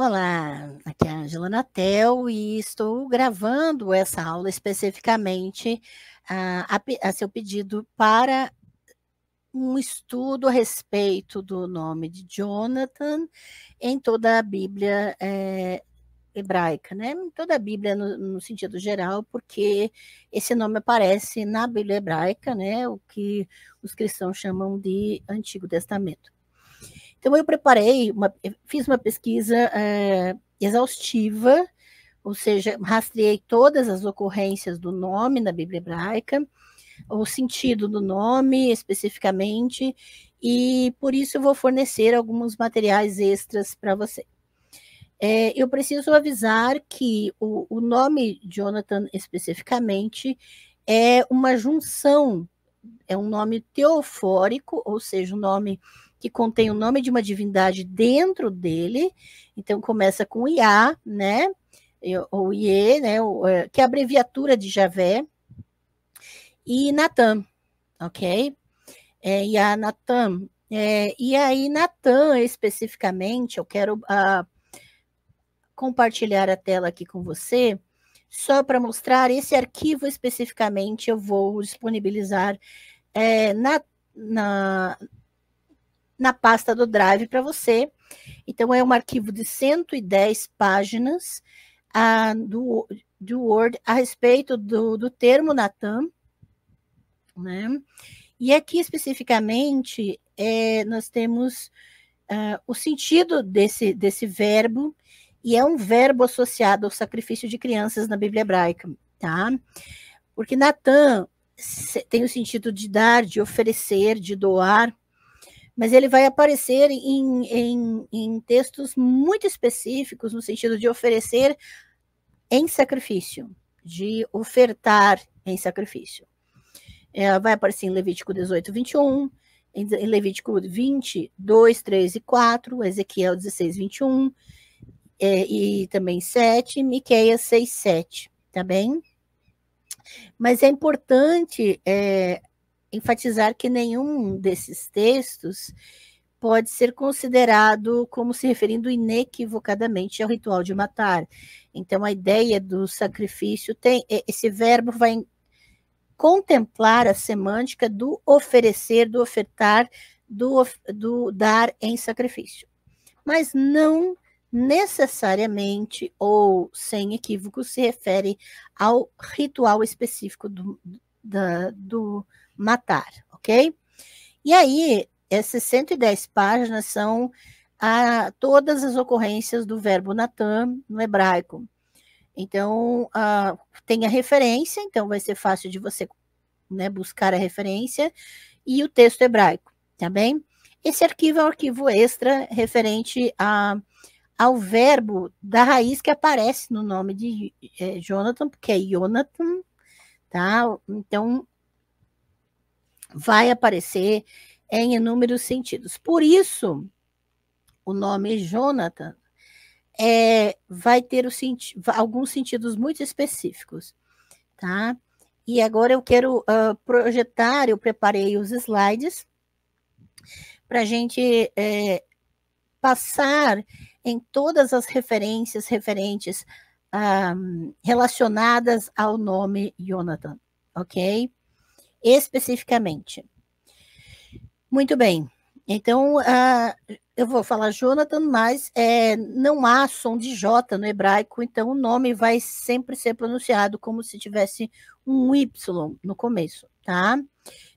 Olá, aqui é a Angela Natel e estou gravando essa aula especificamente ah, a, a, seu pedido para um estudo a respeito do nome de Jonathan em toda a Bíblia é, hebraica, né? Toda a Bíblia no, no, sentido geral, porque esse nome aparece na Bíblia hebraica, né? O que os cristãos chamam de Antigo Testamento. Então eu preparei, uma, fiz uma pesquisa é, exaustiva, ou seja, rastreei todas as ocorrências do nome na Bíblia hebraica, o sentido do nome especificamente, e por isso eu vou fornecer alguns materiais extras para você. É, eu preciso avisar que o, o nome Jonathan especificamente é uma junção, é um nome teofórico, ou seja, um nome que contém o nome de uma divindade dentro dele. Então começa com Iá, né? Ou Iê, né? É, que é a abreviatura de Javé. E Natan, ok? É, Iá, Natan. É, e aí, Natan, especificamente, eu quero uh, compartilhar a tela aqui com você só para mostrar esse arquivo especificamente, eu vou disponibilizar é, na, na, na pasta do Drive para você. Então, é um arquivo de 110 páginas ah, do, do Word a respeito do, do termo Natan. Né? E aqui especificamente é, nós temos ah, o sentido desse, desse verbo, e é um verbo associado ao sacrifício de crianças na Bíblia hebraica, tá? Porque Natan tem o sentido de dar, de oferecer, de doar, mas ele vai aparecer em, em, em textos muito específicos, no sentido de oferecer em sacrifício, de ofertar em sacrifício. É, vai aparecer em Levítico 18, 21, em Levítico 20, 2, 3 e 4, Ezequiel 16, 21, é, e também 7, Miqueias 6, 7, tá bem? Mas é importante é, enfatizar que nenhum desses textos pode ser considerado como se referindo inequivocadamente ao ritual de matar. Então, a ideia do sacrifício tem esse verbo vai contemplar a semântica do oferecer, do ofertar, do, do dar em sacrifício, mas não necessariamente ou sem equívoco se refere ao ritual específico do, da, do matar, ok? E aí, essas 110 páginas são a, todas as ocorrências do verbo Natan no hebraico. Então, a, tem a referência, então vai ser fácil de você né, buscar a referência, e o texto hebraico, tá bem? Esse arquivo é um arquivo extra referente a, ao verbo da raiz que aparece no nome de é, Jonathan, porque é Jonathan, tá? Então, vai aparecer em inúmeros sentidos. Por isso, o nome Jonathan é, vai ter o, alguns sentidos muito específicos, tá? E agora eu quero uh, projetar, eu preparei os slides para a gente é, passar em todas as referências referentes um, ah, relacionadas ao nome Jonathan, ok? especificamente. Muito bem. Então, uh, eu vou falar Jonathan, mas é, não há som de J no hebraico, então o nome vai sempre ser pronunciado como se tivesse um Y no começo, tá?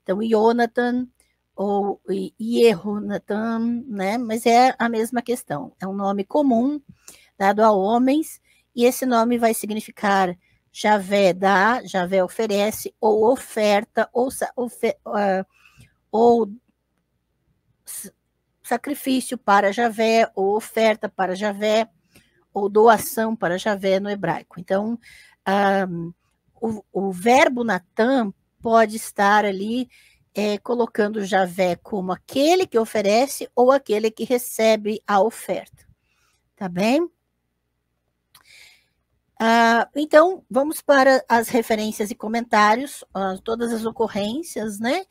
Então, Jonathan ou Yehonatan, né? Mas é a mesma questão. É um nome comum dado a homens, e esse nome vai significar Javé dá, Javé oferece, ou oferta, ou, ah, ou sacrifício para Javé, ou oferta para Javé, ou doação para Javé no hebraico. Então, um, ah, o, o, verbo Natan pode estar ali é, colocando Javé como aquele que oferece ou aquele que recebe a oferta. Tá bem? Ah, então, vamos para as referências e comentários, ah, todas as ocorrências, né?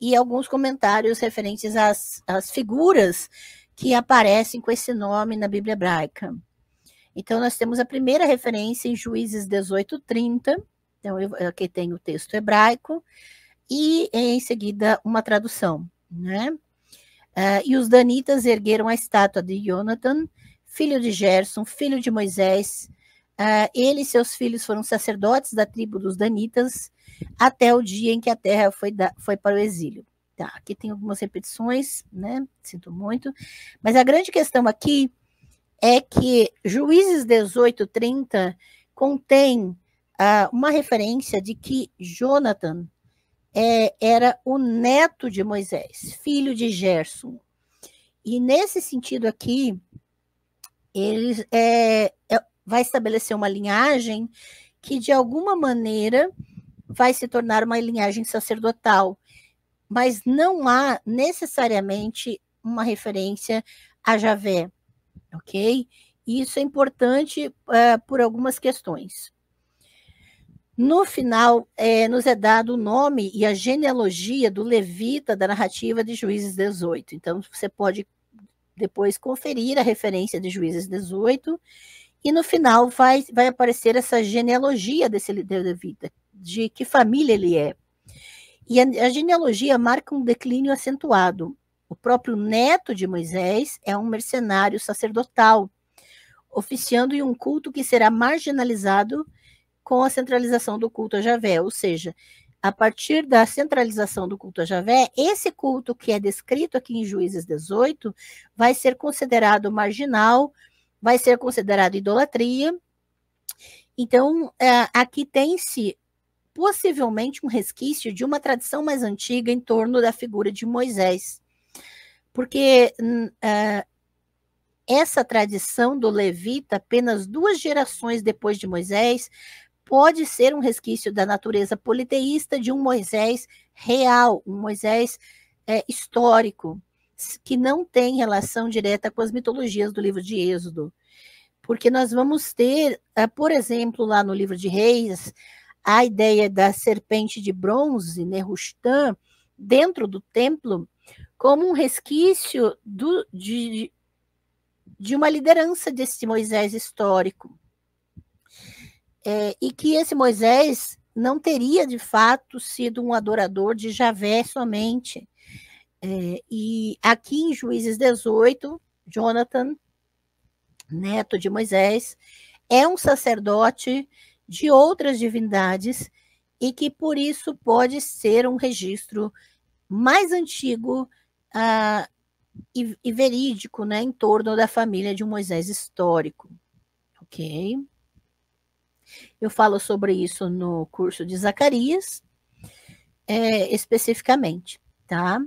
E alguns comentários referentes às, às figuras que aparecem com esse nome na Bíblia hebraica. Então, nós temos a primeira referência em Juízes 18, 30. Então, eu, aqui tem o texto hebraico, e em seguida uma tradução, né? Ah, e os danitas ergueram a estátua de Jonathan, filho de Gerson, filho de Moisés, Uh, ele e seus filhos foram sacerdotes da tribo dos Danitas até o dia em que a terra foi, da, foi para o exílio. Tá, aqui tem algumas repetições, né? Sinto muito. Mas a grande questão aqui é que Juízes 18, 30 contém uh, uma referência de que Jonathan é, era o neto de Moisés, filho de Gerson. E nesse sentido aqui, eles, é, é, vai estabelecer uma linhagem que, de alguma maneira, vai se tornar uma linhagem sacerdotal. Mas não há necessariamente uma referência a Javé, ok? E isso é importante eh, por algumas questões. No final, é, nos é dado o nome e a genealogia do levita da narrativa de Juízes 18. Então, você pode depois conferir a referência de Juízes 18 e no final vai, vai aparecer essa genealogia desse líder da vida, de que família ele é. E a, a genealogia marca um declínio acentuado. O próprio neto de Moisés é um mercenário sacerdotal, oficiando em um culto que será marginalizado com a centralização do culto a Javé, ou seja, a partir da centralização do culto a Javé, esse culto que é descrito aqui em Juízes 18 vai ser considerado marginal vai ser considerado idolatria. Então, é, aqui tem-se possivelmente um resquício de uma tradição mais antiga em torno da figura de Moisés. Porque hum, é, essa tradição do levita, apenas duas gerações depois de Moisés, pode ser um resquício da natureza politeísta de um Moisés real, um Moisés é, histórico que não tem relação direta com as mitologias do livro de Êxodo. Porque nós vamos ter, ah, por exemplo, lá no livro de Reis, a ideia da serpente de bronze, Nehushtan, né, dentro do templo, como um resquício do, de, de uma liderança desse Moisés histórico. É, e que esse Moisés não teria, de fato, sido um adorador de Javé somente, é, e aqui em Juízes 18, Jonathan, neto de Moisés, é um sacerdote de outras divindades e que por isso pode ser um registro mais antigo ah, e, e, verídico né, em torno da família de um Moisés histórico. Ok? Eu falo sobre isso no curso de Zacarias, é, especificamente, tá?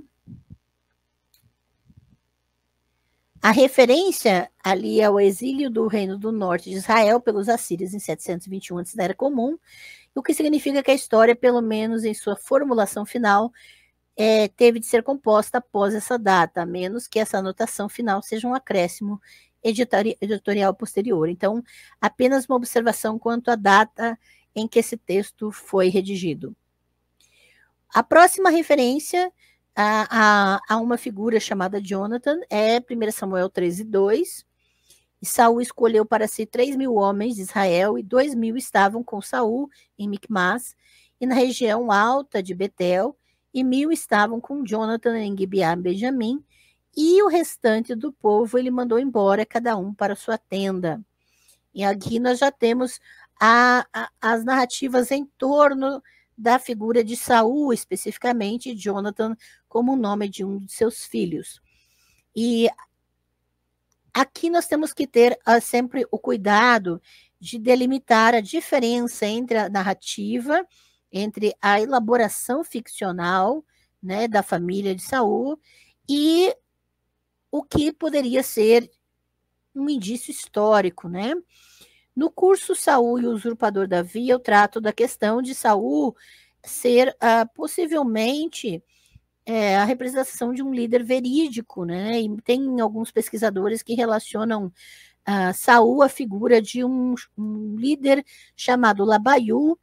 A referência ali ao é exílio do Reino do Norte de Israel pelos assírios em 721 antes da Era Comum, o que significa que a história, pelo menos em sua formulação final, é, teve de ser composta após essa data, a menos que essa anotação final seja um acréscimo editorial posterior. Então, apenas uma observação quanto à data em que esse texto foi redigido. A próxima referência a, a, a uma figura chamada Jonathan, é 1 Samuel 13, 2. E Saul escolheu para si três mil homens de Israel, e dois mil estavam com Saul em Micmas, e na região alta de Betel, e mil estavam com Jonathan em Gibeá Benjamim, e o restante do povo ele mandou embora, cada um para sua tenda. E aqui nós já temos a, a, as narrativas em torno da figura de Saul, especificamente, Jonathan como o nome de um de seus filhos. E aqui nós temos que ter ah, sempre o cuidado de delimitar a diferença entre a narrativa, entre a elaboração ficcional né, da família de Saul e o que poderia ser um indício histórico, né? No curso Saul e o Usurpador Davi, eu trato da questão de Saul ser ah, possivelmente é, a representação de um líder verídico, né? E tem alguns pesquisadores que relacionam uh, Saul à figura de um, um líder chamado Labaiu,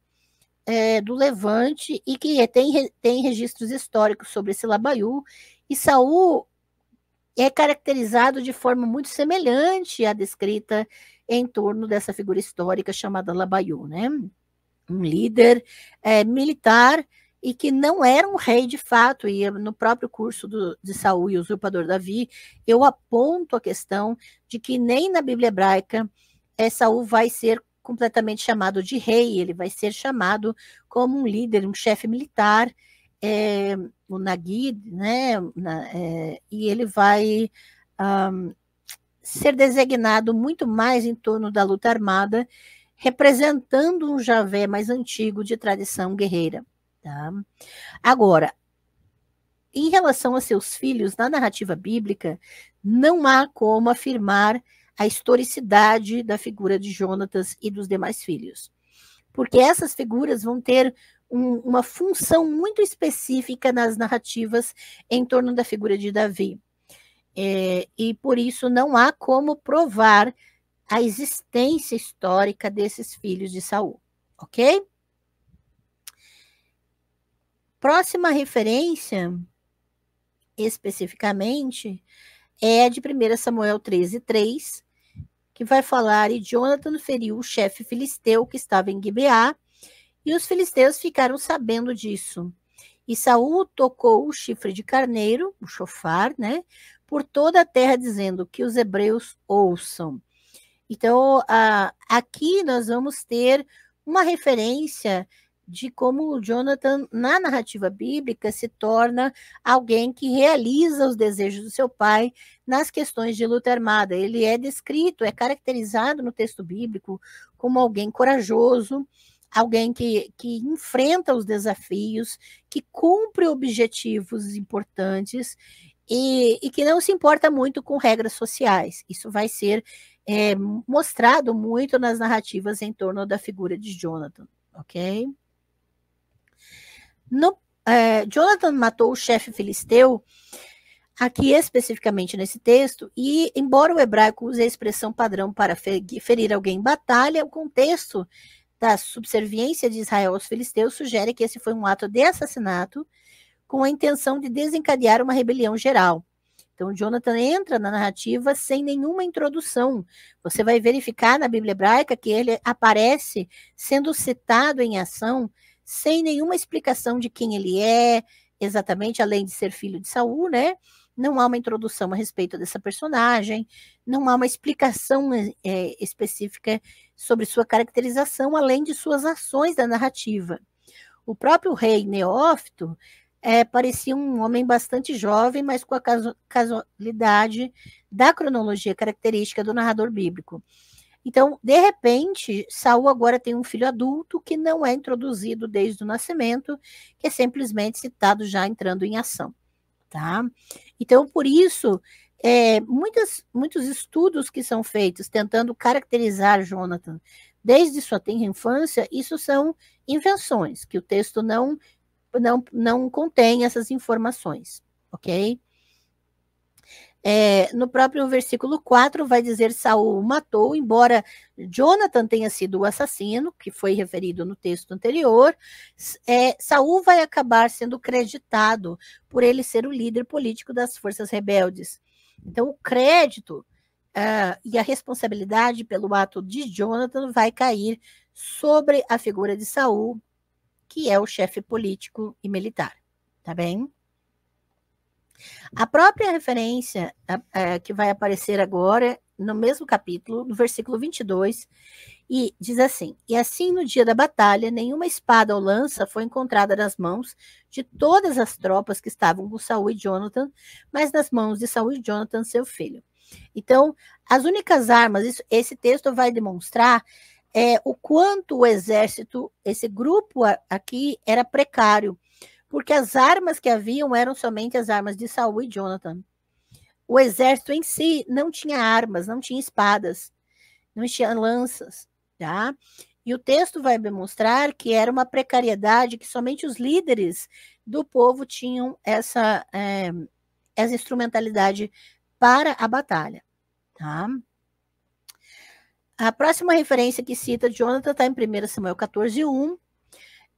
é, do Levante, e que tem, tem registros históricos sobre esse Labaiu, e Saul é caracterizado de forma muito semelhante à descrita em torno dessa figura histórica chamada Labaiu, né? Um líder é, militar e que não era um rei de fato, e no próprio curso do, de Saul e Usurpador Davi, eu aponto a questão de que nem na Bíblia hebraica é, Saul vai ser completamente chamado de rei, ele vai ser chamado como um líder, um chefe militar, é, o Nagui, né, na, é, e ele vai um, ser designado muito mais em torno da luta armada, representando um Javé mais antigo de tradição guerreira. Tá? Agora, em relação a seus filhos, na narrativa bíblica, não há como afirmar a historicidade da figura de Jonatas e dos demais filhos, porque essas figuras vão ter um, uma função muito específica nas narrativas em torno da figura de Davi. É, e por isso não há como provar a existência histórica desses filhos de Saul, ok? Próxima referência, especificamente, é de 1 Samuel 13, 3, que vai falar: E Jonathan feriu o chefe filisteu que estava em Gibeá, e os filisteus ficaram sabendo disso. E Saul tocou o chifre de carneiro, o chofar, né, por toda a terra, dizendo que os hebreus ouçam. Então, a, aqui nós vamos ter uma referência de como Jonathan, na narrativa bíblica, se torna alguém que realiza os desejos do seu pai nas questões de luta armada. Ele é descrito, é caracterizado no texto bíblico como alguém corajoso, alguém que, que enfrenta os desafios, que cumpre objetivos importantes e, e que não se importa muito com regras sociais. Isso vai ser é, mostrado muito nas narrativas em torno da figura de Jonathan, ok? No, é, Jonathan matou o chefe filisteu, aqui especificamente nesse texto, e embora o hebraico use a expressão padrão para ferir alguém em batalha, o contexto da subserviência de Israel aos filisteus sugere que esse foi um ato de assassinato com a intenção de desencadear uma rebelião geral. Então, Jonathan entra na narrativa sem nenhuma introdução. Você vai verificar na Bíblia hebraica que ele aparece sendo citado em ação sem nenhuma explicação de quem ele é, exatamente, além de ser filho de Saul, né? Não há uma introdução a respeito dessa personagem, não há uma explicação é, é específica sobre sua caracterização, além de suas ações da narrativa. O próprio rei Neófito é, parecia um homem bastante jovem, mas com a casualidade da cronologia característica do narrador bíblico. Então, de repente, Saul agora tem um filho adulto que não é introduzido desde o nascimento, que é simplesmente citado já entrando em ação, tá? Então, por isso, é, muitas, muitos estudos que são feitos tentando caracterizar Jonathan desde sua tenra infância, isso são invenções que o texto não não, não contém essas informações, ok? É, no próprio versículo 4 vai dizer Saul matou, embora Jonathan tenha sido o assassino, que foi referido no texto anterior, é, Saul vai acabar sendo creditado por ele ser o líder político das forças rebeldes. Então, o crédito uh, e a responsabilidade pelo ato de Jonathan vai cair sobre a figura de Saul, que é o chefe político e militar. Tá bem? A própria referência é, que vai aparecer agora, no mesmo capítulo, no versículo 22, e diz assim: E assim no dia da batalha, nenhuma espada ou lança foi encontrada nas mãos de todas as tropas que estavam com Saul e Jonathan, mas nas mãos de Saul e Jonathan, seu filho. Então, as únicas armas, isso, esse texto vai demonstrar é, o quanto o exército, esse grupo aqui, era precário porque as armas que haviam eram somente as armas de Saul e Jonathan. O exército em si não tinha armas, não tinha espadas, não tinha lanças, tá? E o texto vai demonstrar que era uma precariedade que somente os líderes do povo tinham essa, é, essa instrumentalidade para a batalha. Tá? A próxima referência que cita Jonathan está em 1 Samuel 14, 1,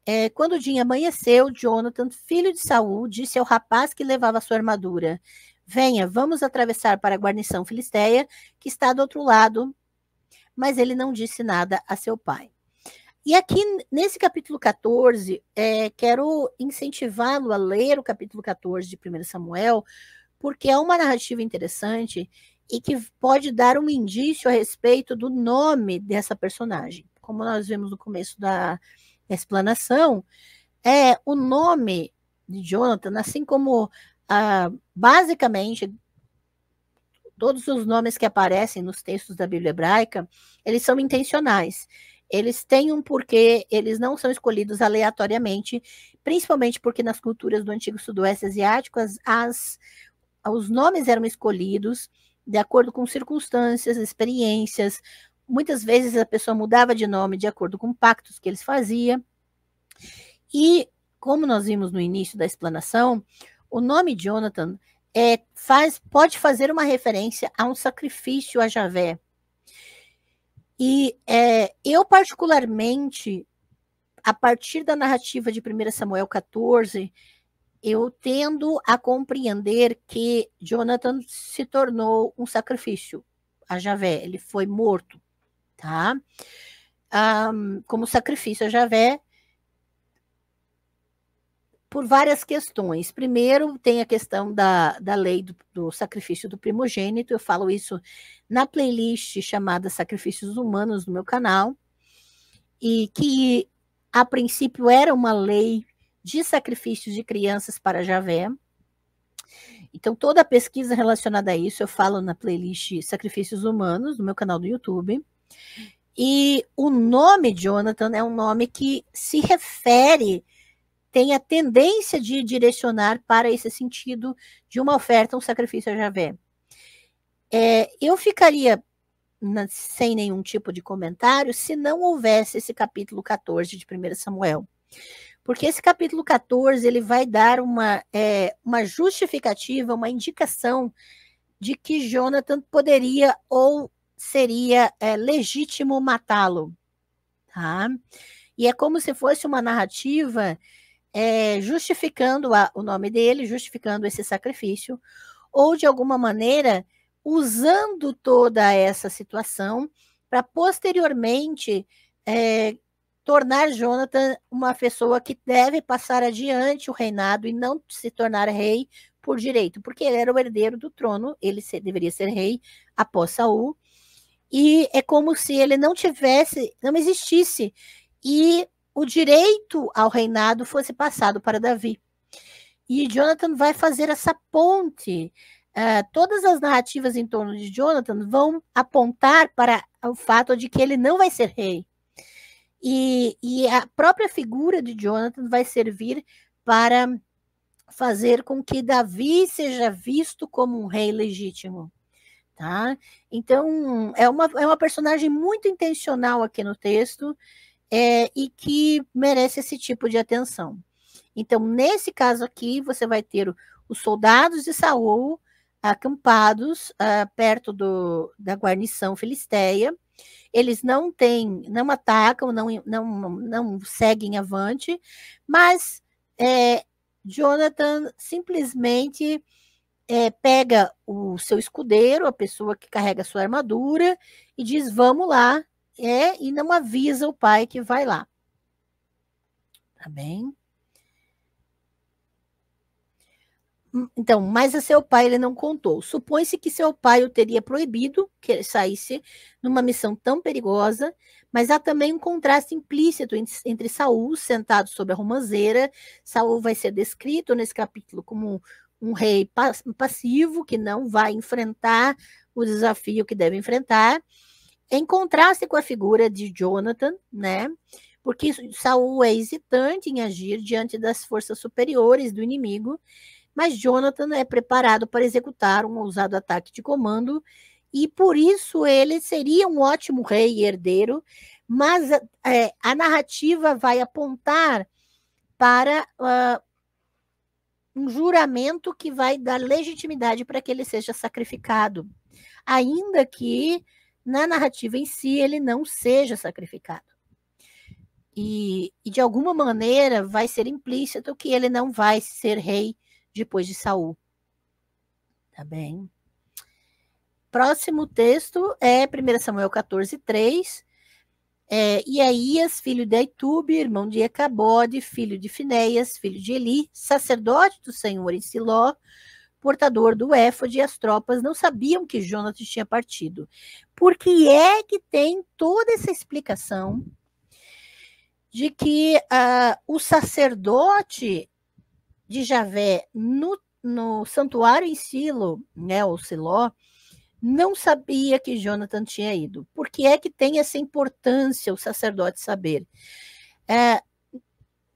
é, quando o dia amanheceu, Jonathan, filho de Saul, disse ao rapaz que levava sua armadura: Venha, vamos atravessar para a guarnição filisteia, que está do outro lado. Mas ele não disse nada a seu pai. E aqui, nesse capítulo 14, é, quero incentivá-lo a ler o capítulo 14 de 1 Samuel, porque é uma narrativa interessante e que pode dar um indício a respeito do nome dessa personagem, como nós vimos no começo da, explanação, é o nome de Jonathan, assim como ah, basicamente todos os nomes que aparecem nos textos da Bíblia hebraica, eles são intencionais. Eles têm um porquê, eles não são escolhidos aleatoriamente, principalmente porque nas culturas do antigo sudoeste asiático, as, as os nomes eram escolhidos de acordo com circunstâncias, experiências, Muitas vezes a pessoa mudava de nome de acordo com pactos que eles faziam. E, como nós vimos no início da explanação, o nome Jonathan é, faz, pode fazer uma referência a um sacrifício a Javé. E é, eu, particularmente, a partir da narrativa de 1 Samuel 14, eu tendo a compreender que Jonathan se tornou um sacrifício a Javé, ele foi morto tá? Um, como sacrifício a Javé, por várias questões. Primeiro, tem a questão da, da lei do, do, sacrifício do primogênito. Eu falo isso na playlist chamada Sacrifícios Humanos no meu canal, e que a princípio era uma lei de sacrifícios de crianças para Javé. Então, toda a pesquisa relacionada a isso eu falo na playlist Sacrifícios Humanos no meu canal do YouTube. E o nome Jonathan é um nome que se refere, tem a tendência de direcionar para esse sentido de uma oferta, um sacrifício a Javé. É, eu ficaria na, sem nenhum tipo de comentário se não houvesse esse capítulo 14 de 1 Samuel. Porque esse capítulo 14 ele vai dar uma, é, uma justificativa, uma indicação de que Jonathan poderia ou seria é, legítimo matá-lo. Tá? E é como se fosse uma narrativa é, justificando a, o nome dele, justificando esse sacrifício, ou de alguma maneira usando toda essa situação para posteriormente é, tornar Jonathan uma pessoa que deve passar adiante o reinado e não se tornar rei por direito, porque ele era o herdeiro do trono, ele se, deveria ser rei após Saul, e é como se ele não tivesse, não existisse, e o direito ao reinado fosse passado para Davi. E Jonathan vai fazer essa ponte. Uh, todas as narrativas em torno de Jonathan vão apontar para o fato de que ele não vai ser rei. E, e a própria figura de Jonathan vai servir para fazer com que Davi seja visto como um rei legítimo tá? Então, é uma, é uma personagem muito intencional aqui no texto é, e que merece esse tipo de atenção. Então, nesse caso aqui, você vai ter os soldados de Saul acampados uh, perto do, da guarnição filisteia. Eles não têm, não atacam, não, não, não seguem avante, mas é, Jonathan simplesmente é, pega o seu escudeiro, a pessoa que carrega a sua armadura, e diz: Vamos lá, é, e não avisa o pai que vai lá. Tá bem? Hum, então, mas a seu pai ele não contou. Supõe-se que seu pai o teria proibido que ele saísse numa missão tão perigosa, mas há também um contraste implícito entre Saul sentado sobre a romanceira. Saul vai ser descrito nesse capítulo como um rei passivo que não vai enfrentar o desafio que deve enfrentar, em contraste com a figura de Jonathan, né? Porque Saul é hesitante em agir diante das forças superiores do inimigo, mas Jonathan é preparado para executar um ousado ataque de comando e por isso ele seria um ótimo rei e herdeiro, mas é, a narrativa vai apontar para ah, um juramento que vai dar legitimidade para que ele seja sacrificado, ainda que na narrativa em si ele não seja sacrificado. E, e de alguma maneira vai ser implícito que ele não vai ser rei depois de Saul. Tá bem? Próximo texto é 1 Samuel 14, 3. É, Iaías, filho de Aitube, irmão de Ecabode, filho de Finéias, filho de Eli, sacerdote do Senhor em Siló, portador do éfode, e as tropas não sabiam que Jonatas tinha partido. Por que é que tem toda essa explicação de que uh, o sacerdote de Javé no, no santuário em Silo, né, ou Siló, não sabia que Jonathan tinha ido. Por que é que tem essa importância o sacerdote saber? É,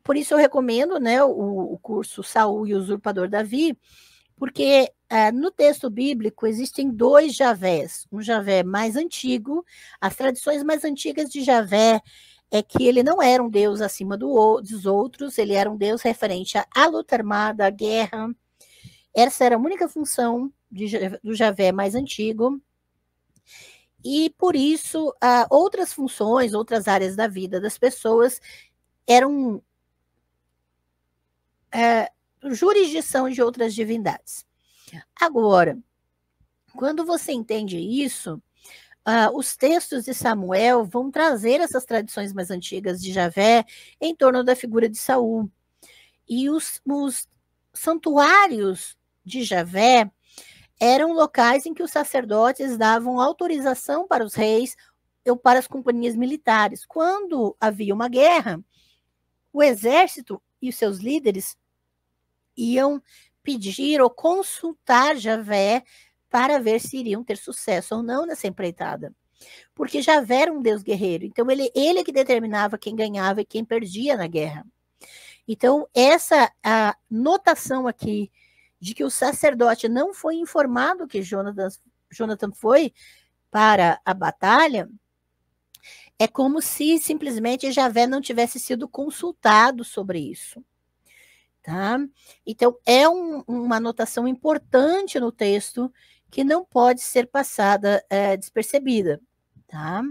por isso eu recomendo né, o, o curso Saul e o Usurpador Davi, porque é, no texto bíblico existem dois Javés. Um Javé mais antigo, as tradições mais antigas de Javé é que ele não era um Deus acima do, dos outros, ele era um Deus referente à luta armada, à guerra. Essa era a única função de, do Javé mais antigo. E por isso, outras funções, outras áreas da vida das pessoas eram é, jurisdição de outras divindades. Agora, quando você entende isso, Uh, os textos de Samuel vão trazer essas tradições mais antigas de Javé em torno da figura de Saul. E os, os santuários de Javé eram locais em que os sacerdotes davam autorização para os reis ou para as companhias militares. Quando havia uma guerra, o exército e os seus líderes iam pedir ou consultar Javé para ver se iriam ter sucesso ou não nessa empreitada. Porque Javé era um deus guerreiro, então ele, ele que determinava quem ganhava e quem perdia na guerra. Então, essa a notação aqui de que o sacerdote não foi informado que Jonathan, Jonathan foi para a batalha, é como se simplesmente Javé não tivesse sido consultado sobre isso. Tá? Então, é um, uma anotação importante no texto que não pode ser passada é, despercebida. Tá?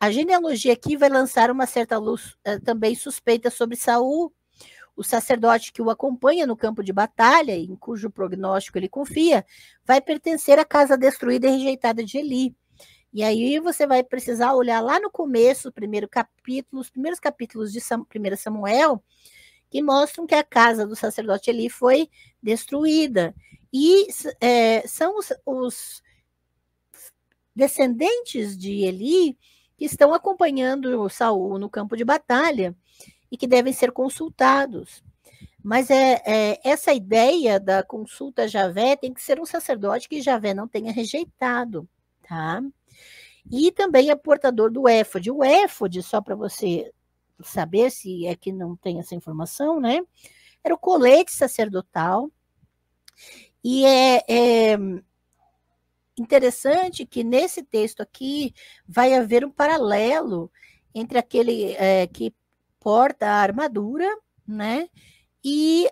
A genealogia aqui vai lançar uma certa luz é, também suspeita sobre Saul, o sacerdote que o acompanha no campo de batalha, em cujo prognóstico ele confia, vai pertencer à casa destruída e rejeitada de Eli. E aí você vai precisar olhar lá no começo, primeiro capítulo, os primeiros capítulos de 1 Samuel, que mostram que a casa do sacerdote Eli foi destruída. E é, são os, os descendentes de Eli que estão acompanhando Saul no campo de batalha e que devem ser consultados. Mas é, é, essa ideia da consulta a Javé tem que ser um sacerdote que Javé não tenha rejeitado, tá? E também é portador do éfode. O éfode, só para você saber se é que não tem essa informação, né? Era o colete sacerdotal. E é, é interessante que nesse texto aqui vai haver um paralelo entre aquele é, que porta a armadura, né? E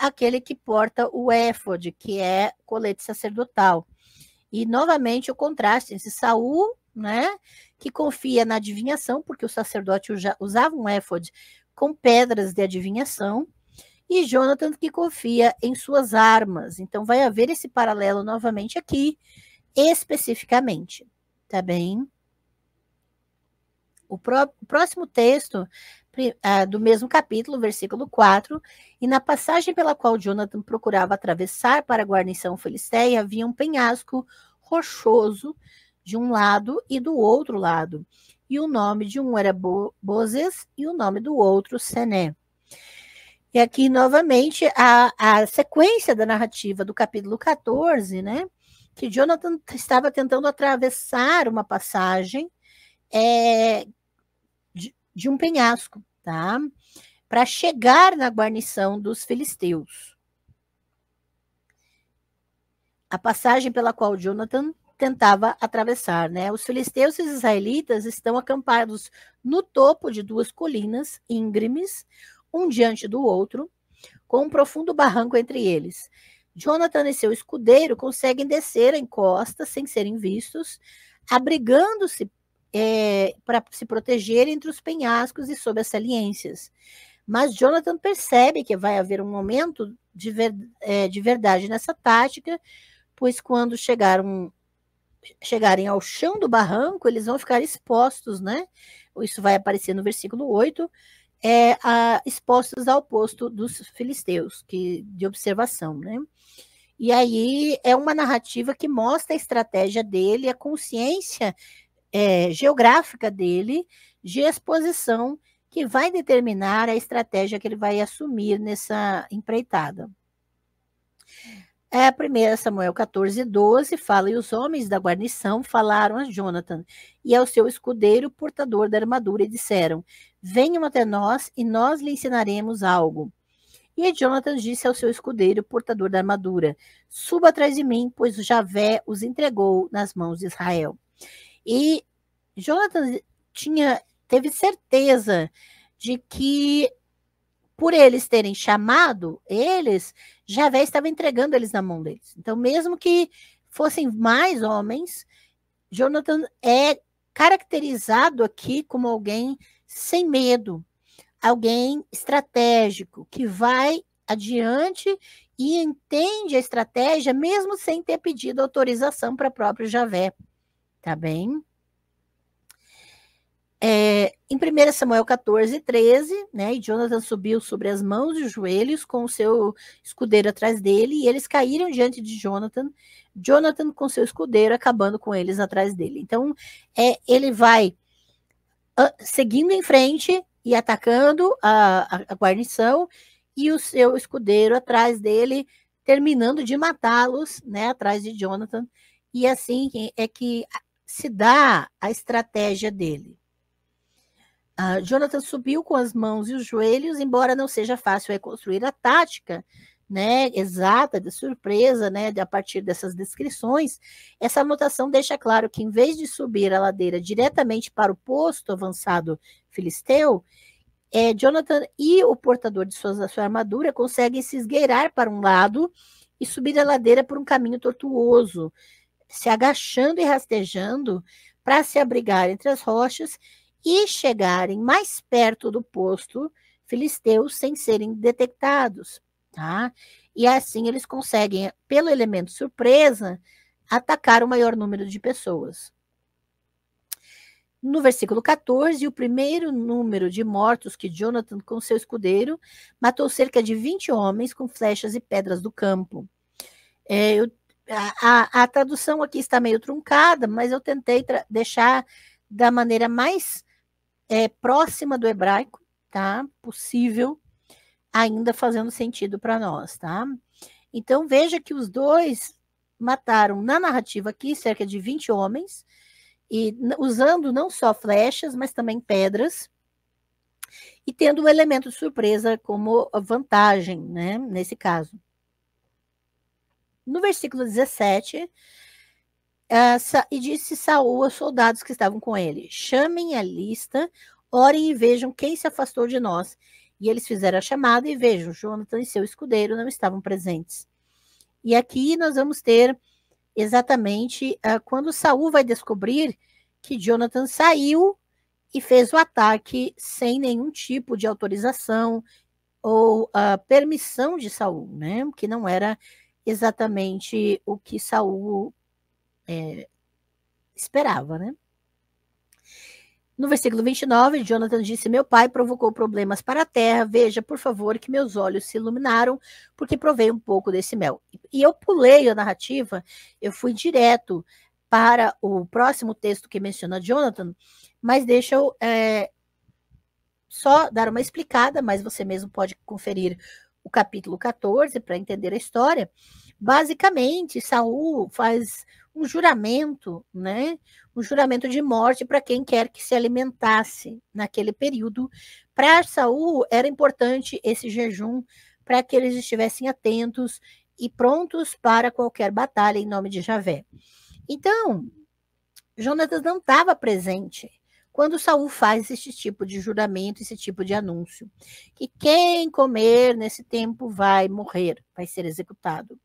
aquele que porta o éfode, que é colete sacerdotal. E novamente o contraste entre Saul, né, que confia na adivinhação, porque o sacerdote usava um éfode com pedras de adivinhação, e Jonathan que confia em suas armas. Então vai haver esse paralelo novamente aqui, especificamente, tá bem? O, próximo texto ah, do mesmo capítulo, versículo 4, e na passagem pela qual Jonathan procurava atravessar para a guarnição filisteia, havia um penhasco rochoso de um lado e do outro lado, e o nome de um era Bo Bozes e o nome do outro Sené. E aqui, novamente, a, a sequência da narrativa do capítulo 14, né? Que Jonathan estava tentando atravessar uma passagem é, de um penhasco, tá? Para chegar na guarnição dos filisteus. A passagem pela qual Jonathan tentava atravessar, né? Os filisteus e os israelitas estão acampados no topo de duas colinas íngremes, um diante do outro, com um profundo barranco entre eles. Jonathan e seu escudeiro conseguem descer a encosta sem serem vistos, abrigando-se é, para se proteger entre os penhascos e sob as saliências. Mas Jonathan percebe que vai haver um momento de, ver, é, de verdade nessa tática, pois quando chegaram, chegarem ao chão do barranco, eles vão ficar expostos, né? Isso vai aparecer no versículo 8, é, a, expostos ao posto dos filisteus, que de observação, né? E aí é uma narrativa que mostra a estratégia dele, a consciência é, geográfica dele de exposição que vai determinar a estratégia que ele vai assumir nessa empreitada. É, 1 Samuel 14, 12 fala: E os homens da guarnição falaram a Jonathan e ao seu escudeiro, portador da armadura, e disseram: Venham até nós e nós lhe ensinaremos algo. E Jonathan disse ao seu escudeiro, portador da armadura: Suba atrás de mim, pois Javé os entregou nas mãos de Israel. E Jonathan tinha, teve certeza de que por eles terem chamado eles, Javé estava entregando eles na mão deles. Então, mesmo que fossem mais homens, Jonathan é caracterizado aqui como alguém sem medo, alguém estratégico, que vai adiante e entende a estratégia, mesmo sem ter pedido autorização para próprio Javé tá bem? É, em 1 Samuel 14, 13, né, e Jonathan subiu sobre as mãos e os joelhos com o seu escudeiro atrás dele, e eles caíram diante de Jonathan, Jonathan com seu escudeiro acabando com eles atrás dele. Então, é, ele vai uh, seguindo em frente e atacando a, a, a guarnição, e o seu escudeiro atrás dele, terminando de matá-los, né, atrás de Jonathan, e assim é que se dá a estratégia dele. Uh, Jonathan subiu com as mãos e os joelhos, embora não seja fácil reconstruir a tática né, exata, de surpresa, né, a partir dessas descrições, essa anotação deixa claro que, em vez de subir a ladeira diretamente para o posto avançado filisteu, é, Jonathan e o portador de suas, sua armadura conseguem se esgueirar para um lado e subir a ladeira por um caminho tortuoso, se agachando e rastejando para se abrigar entre as rochas e chegarem mais perto do posto filisteu sem serem detectados, tá? E assim eles conseguem, pelo elemento surpresa, atacar o maior número de pessoas. No versículo 14, o primeiro número de mortos que Jonathan, com seu escudeiro, matou cerca de 20 homens com flechas e pedras do campo. É, eu a, a, tradução aqui está meio truncada, mas eu tentei deixar da maneira mais é, próxima do hebraico, tá? Possível, ainda fazendo sentido para nós, tá? Então veja que os dois mataram na narrativa aqui cerca de 20 homens, e usando não só flechas, mas também pedras, e tendo um elemento de surpresa como vantagem, né? Nesse caso no versículo 17, essa, ah, e disse Saul aos soldados que estavam com ele: chamem a lista, orem e vejam quem se afastou de nós. E eles fizeram a chamada e vejam, Jonathan e seu escudeiro não estavam presentes. E aqui nós vamos ter exatamente uh, quando Saul vai descobrir que Jonathan saiu e fez o ataque sem nenhum tipo de autorização ou uh, permissão de Saul, né? Que não era exatamente o que Saul é, esperava, né? No versículo 29, Jonathan disse: Meu pai provocou problemas para a terra. Veja, por favor, que meus olhos se iluminaram, porque provei um pouco desse mel. E eu pulei a narrativa, eu fui direto para o próximo texto que menciona Jonathan, mas deixa eu é, só dar uma explicada, mas você mesmo pode conferir o capítulo 14 para entender a história, basicamente Saul faz um juramento, né? Um juramento de morte para quem quer que se alimentasse naquele período. Para Saul era importante esse jejum para que eles estivessem atentos e prontos para qualquer batalha em nome de Javé. Então, Jonatas não estava presente quando Saul faz esse tipo de juramento, esse tipo de anúncio, que quem comer nesse tempo vai morrer, vai ser executado.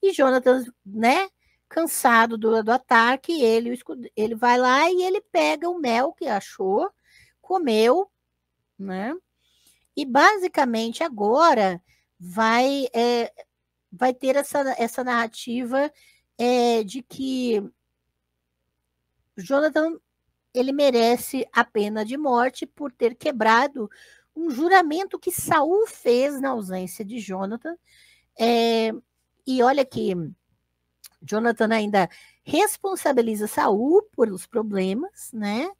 E Jonathan, né, cansado do, do ataque, ele, ele vai lá e ele pega o mel que achou, comeu, né? E basicamente agora vai é, vai ter essa, essa narrativa é, de que Jonathan ele merece a pena de morte por ter quebrado um juramento que Saul fez na ausência de Jonathan. É, e olha que Jonathan ainda responsabiliza Saul por os problemas, né?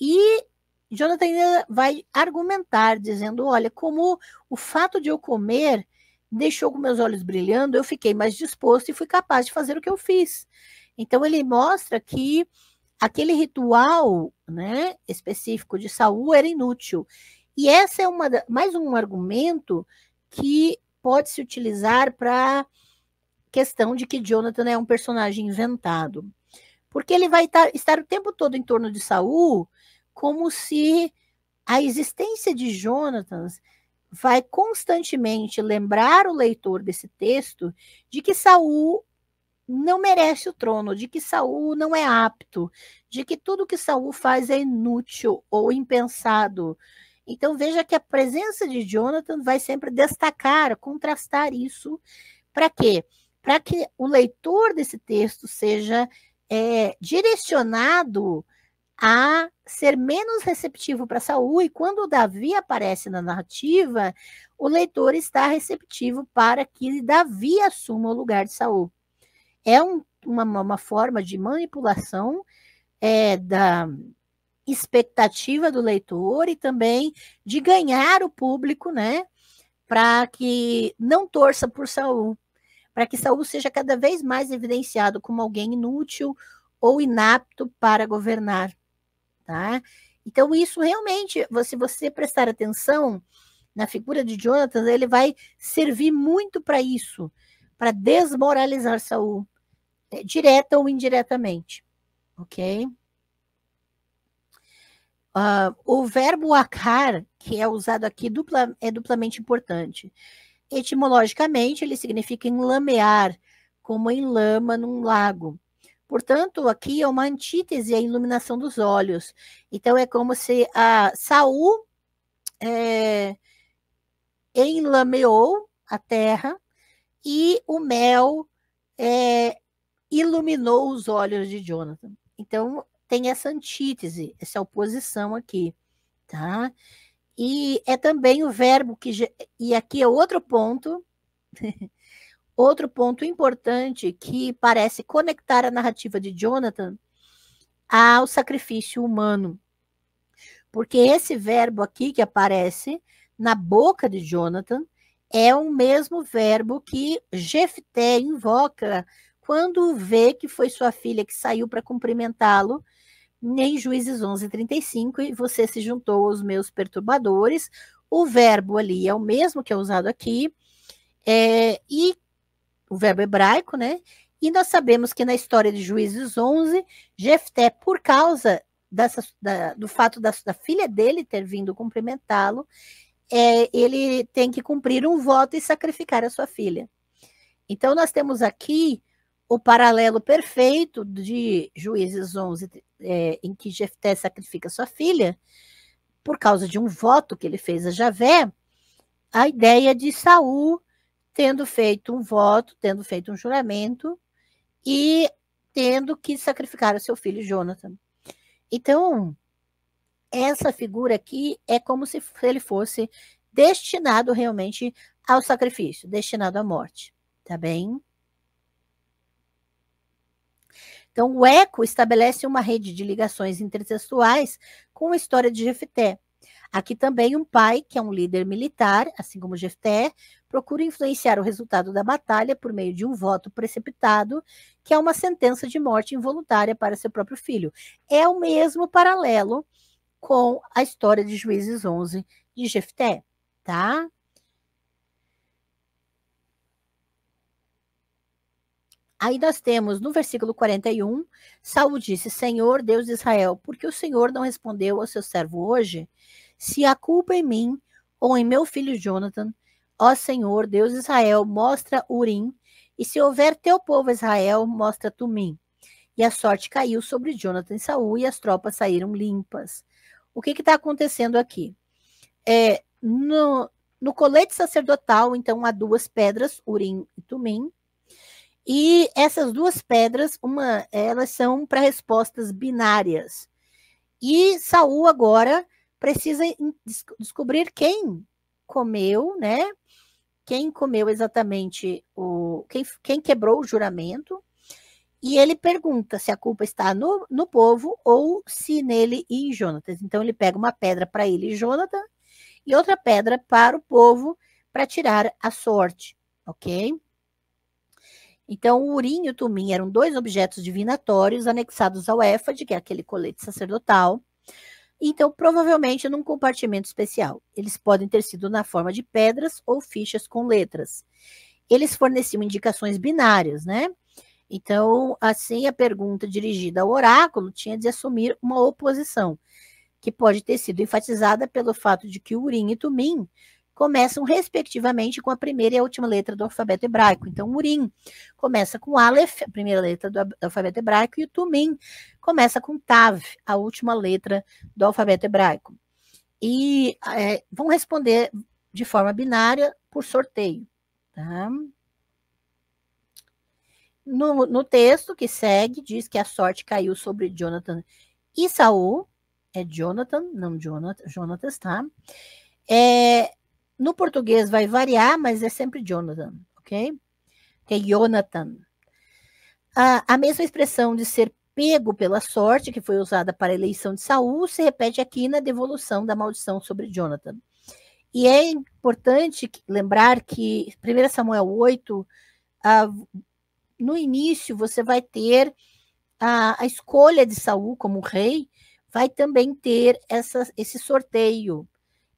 E Jonathan ainda vai argumentar, dizendo: olha, como o fato de eu comer deixou com meus olhos brilhando, eu fiquei mais disposto e fui capaz de fazer o que eu fiz. Então ele mostra que aquele ritual né, específico de Saul era inútil. E essa é uma, mais um argumento que pode se utilizar para questão de que Jonathan é um personagem inventado. Porque ele vai tar, estar o tempo todo em torno de Saul, como se a existência de Jonathan vai constantemente lembrar o leitor desse texto de que Saul não merece o trono, de que Saul não é apto, de que tudo que Saul faz é inútil ou impensado. Então veja que a presença de Jonathan vai sempre destacar, contrastar isso. Para quê? Para que o leitor desse texto seja é, direcionado a ser menos receptivo para Saul e quando Davi aparece na narrativa, o leitor está receptivo para que Davi assuma o lugar de Saul é um, uma, uma forma de manipulação é, da expectativa do leitor e também de ganhar o público, né? Para que não torça por Saul, para que Saul seja cada vez mais evidenciado como alguém inútil ou inapto para governar, tá? Então isso realmente, se você prestar atenção na figura de Jonathan, ele vai servir muito para isso, para desmoralizar Saul, é, direta ou indiretamente, ok? Uh, o verbo acar, que é usado aqui, dupla, é duplamente importante. Etimologicamente, ele significa enlamear, como em lama num lago. Portanto, aqui é uma antítese à iluminação dos olhos. Então, é como se a Saul é, enlameou a terra e o mel é, iluminou os olhos de Jonathan. Então, tem essa antítese, essa oposição aqui, tá? E é também o verbo que. E aqui é outro ponto, outro ponto importante que parece conectar a narrativa de Jonathan ao sacrifício humano. Porque esse verbo aqui que aparece na boca de Jonathan é o mesmo verbo que Jefté invoca quando vê que foi sua filha que saiu para cumprimentá-lo, nem Juízes 11:35 e você se juntou aos meus perturbadores. O verbo ali é o mesmo que é usado aqui, é, e o verbo hebraico, né? E nós sabemos que na história de Juízes 11, Jefté, por causa dessa, da, do fato da, da, filha dele ter vindo cumprimentá-lo, é, ele tem que cumprir um voto e sacrificar a sua filha. Então, nós temos aqui o paralelo perfeito de Juízes 11, é, em que Jefté sacrifica sua filha, por causa de um voto que ele fez a Javé, a ideia de Saul tendo feito um voto, tendo feito um juramento e tendo que sacrificar o seu filho Jonathan. Então, essa figura aqui é como se ele fosse destinado realmente ao sacrifício, destinado à morte, tá bem? Então, o ECO estabelece uma rede de ligações intertextuais com a história de Jefté. Aqui também um pai, que é um líder militar, assim como Jefté, procura influenciar o resultado da batalha por meio de um voto precipitado, que é uma sentença de morte involuntária para seu próprio filho. É o mesmo paralelo com a história de Juízes 11 de Jefté, tá? Aí nós temos no versículo 41, Saul disse: Senhor, Deus de Israel, porque o Senhor não respondeu ao seu servo hoje? Se a culpa é em mim ou em meu filho Jonathan, ó Senhor, Deus de Israel, mostra Urim, e se houver teu povo Israel, mostra Tumim. E a sorte caiu sobre Jonathan e Saul, e as tropas saíram limpas. O que está acontecendo aqui? É, no, no colete sacerdotal, então, há duas pedras, Urim e Tumim, e essas duas pedras, uma, elas são para respostas binárias. E Saul agora precisa des descobrir quem comeu, né? Quem comeu exatamente o quem, quem quebrou o juramento? E ele pergunta se a culpa está no, no povo ou se nele e em Jonatas. Então ele pega uma pedra para ele e Jonatas e outra pedra para o povo para tirar a sorte, ok? Então, o urim e o tumim eram dois objetos divinatórios anexados ao éfade, que é aquele colete sacerdotal. Então, provavelmente num compartimento especial. Eles podem ter sido na forma de pedras ou fichas com letras. Eles forneciam indicações binárias, né? Então, assim, a pergunta dirigida ao oráculo tinha de assumir uma oposição, que pode ter sido enfatizada pelo fato de que o urim e tumim começam, respectivamente, com a primeira e a última letra do alfabeto hebraico. Então, Urim começa com Aleph, a primeira letra do alfabeto hebraico, e o Tumim começa com Tav, a última letra do alfabeto hebraico. E é, vão responder de forma binária por sorteio. Tá? No, no, texto que segue, diz que a sorte caiu sobre Jonathan e Saul. É Jonathan, não Jonathan, Jonathan tá? É, no português vai variar, mas é sempre Jonathan, ok? Que é Jonathan. A, a mesma expressão de ser pego pela sorte, que foi usada para a eleição de Saul, se repete aqui na devolução da maldição sobre Jonathan. E é importante lembrar que 1 Samuel 8, ah, no início você vai ter a, a, escolha de Saul como rei, vai também ter essa, esse sorteio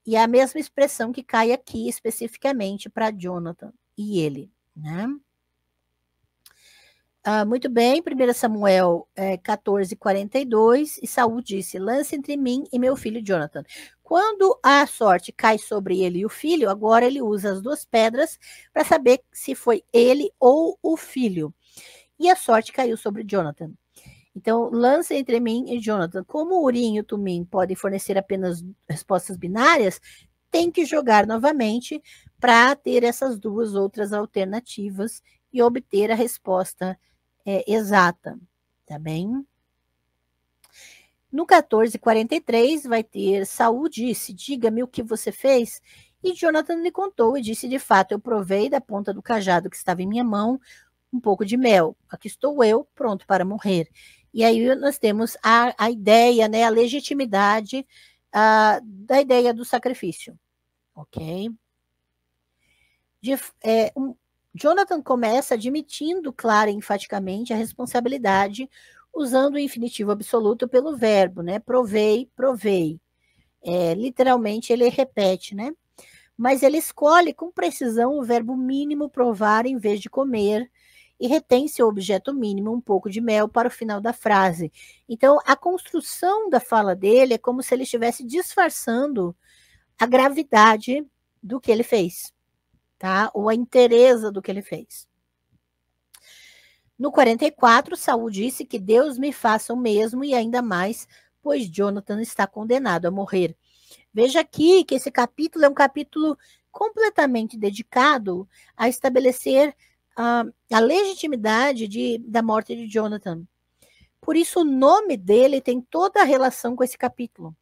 e é a mesma expressão que cai aqui especificamente para Jonathan e ele, né? Ah, muito bem, 1 Samuel é, 14, 42, e Saul disse: Lance entre mim e meu filho Jonathan. Quando a sorte cai sobre ele e o filho, agora ele usa as duas pedras para saber se foi ele ou o filho. E a sorte caiu sobre Jonathan. Então, lance entre mim e Jonathan. Como o Urim e o Tumim podem fornecer apenas respostas binárias, tem que jogar novamente para ter essas duas outras alternativas e obter a resposta é, exata, tá bem? No 1443 vai ter Saul disse: "Diga-me o que você fez". E Jonathan lhe contou e disse: "De fato, eu provei da ponta do cajado que estava em minha mão um pouco de mel. Aqui estou eu, pronto para morrer". E aí nós temos a, a ideia, né, a legitimidade da ideia do sacrifício. Ok? De, é, um, Jonathan começa admitindo clara e enfaticamente a responsabilidade, usando o infinitivo absoluto pelo verbo, né? Provei, provei. É, literalmente ele repete, né? Mas ele escolhe com precisão o verbo mínimo provar em vez de comer, e retém seu objeto mínimo, um pouco de mel, para o final da frase. Então, a construção da fala dele é como se ele estivesse disfarçando a gravidade do que ele fez, tá? Ou a interesa do que ele fez. No 44, Saul disse que Deus me faça o mesmo e ainda mais, pois Jonathan está condenado a morrer. Veja aqui que esse capítulo é um capítulo completamente dedicado a estabelecer a, a legitimidade de, da morte de Jonathan. Por isso, o nome dele tem toda a relação com esse capítulo.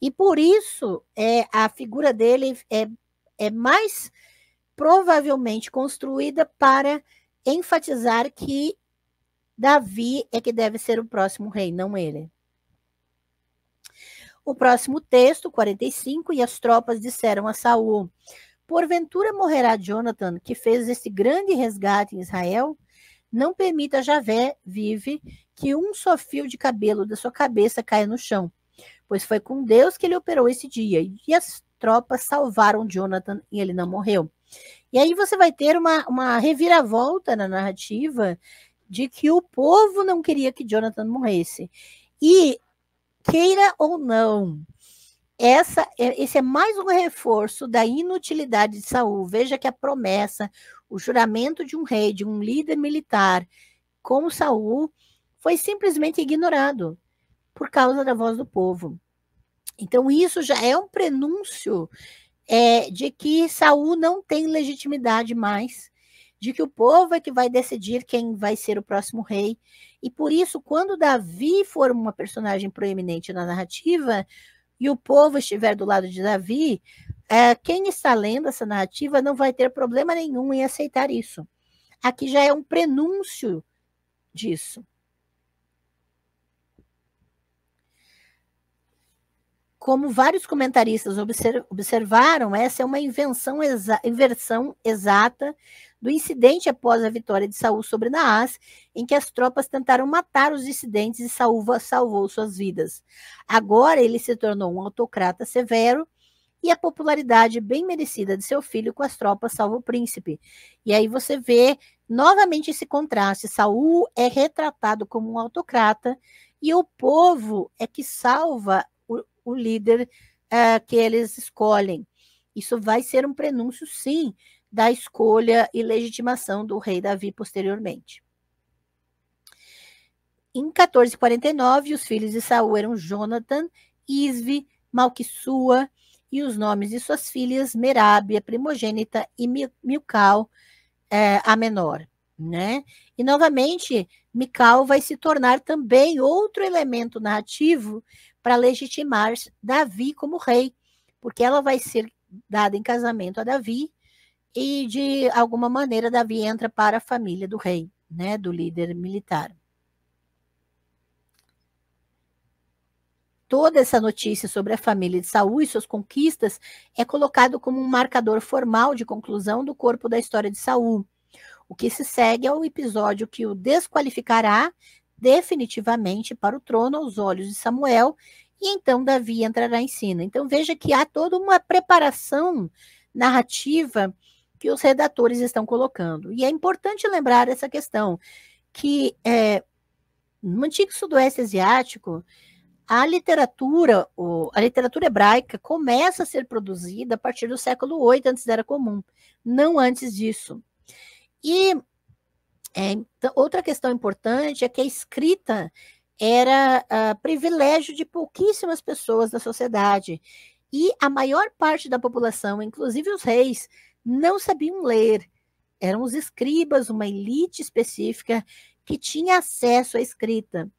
E por isso, é, a figura dele é, é mais provavelmente construída para enfatizar que Davi é que deve ser o próximo rei, não ele. O próximo texto, 45, e as tropas disseram a Saul: Porventura morrerá Jonathan, que fez esse grande resgate em Israel? Não permita Javé, vive, que um só fio de cabelo da sua cabeça caia no chão, pois foi com Deus que ele operou esse dia, e as tropas salvaram Jonathan e ele não morreu. E aí você vai ter uma, uma reviravolta na narrativa de que o povo não queria que Jonathan morresse. E, queira ou não, essa, é, esse é mais um reforço da inutilidade de Saul. Veja que a promessa, o juramento de um rei, de um líder militar, como Saul, foi simplesmente ignorado por causa da voz do povo. Então isso já é um prenúncio é, de que Saul não tem legitimidade mais, de que o povo é que vai decidir quem vai ser o próximo rei. E por isso, quando Davi for uma personagem proeminente na narrativa, e o povo estiver do lado de Davi, é, quem está lendo essa narrativa não vai ter problema nenhum em aceitar isso. Aqui já é um prenúncio disso. Como vários comentaristas observaram, essa é uma invenção exa inversão exata do incidente após a vitória de Saul sobre Naás, em que as tropas tentaram matar os dissidentes e Saul salvou suas vidas. Agora ele se tornou um autocrata severo e a popularidade bem merecida de seu filho com as tropas salva o príncipe. E aí você vê novamente esse contraste. Saul é retratado como um autocrata e o povo é que salva o, o líder uh, que eles escolhem. Isso vai ser um prenúncio, sim, da escolha e legitimação do rei Davi posteriormente. Em 1449, os filhos de Saul eram Jonathan, Isvi, Malquissua e os nomes de suas filhas Merab, a primogênita, e Milcal, é, a menor. Né? E novamente, Mical vai se tornar também outro elemento narrativo para legitimar Davi como rei, porque ela vai ser dada em casamento a Davi, e de alguma maneira Davi entra para a família do rei, né, do líder militar. Toda essa notícia sobre a família de Saul e suas conquistas é colocado como um marcador formal de conclusão do corpo da história de Saul. O que se segue é o episódio que o desqualificará definitivamente para o trono aos olhos de Samuel, e então Davi entrará em cena. Então veja que há toda uma preparação narrativa que os redatores estão colocando. E é importante lembrar essa questão, que é, no antigo sudoeste asiático, a literatura, a literatura hebraica começa a ser produzida a partir do século VIII, antes da Era Comum, não antes disso. E é, então, outra questão importante é que a escrita era privilégio de pouquíssimas pessoas da sociedade. E a maior parte da população, inclusive os reis, não sabiam ler. Eram os escribas, uma elite específica que tinha acesso à escrita.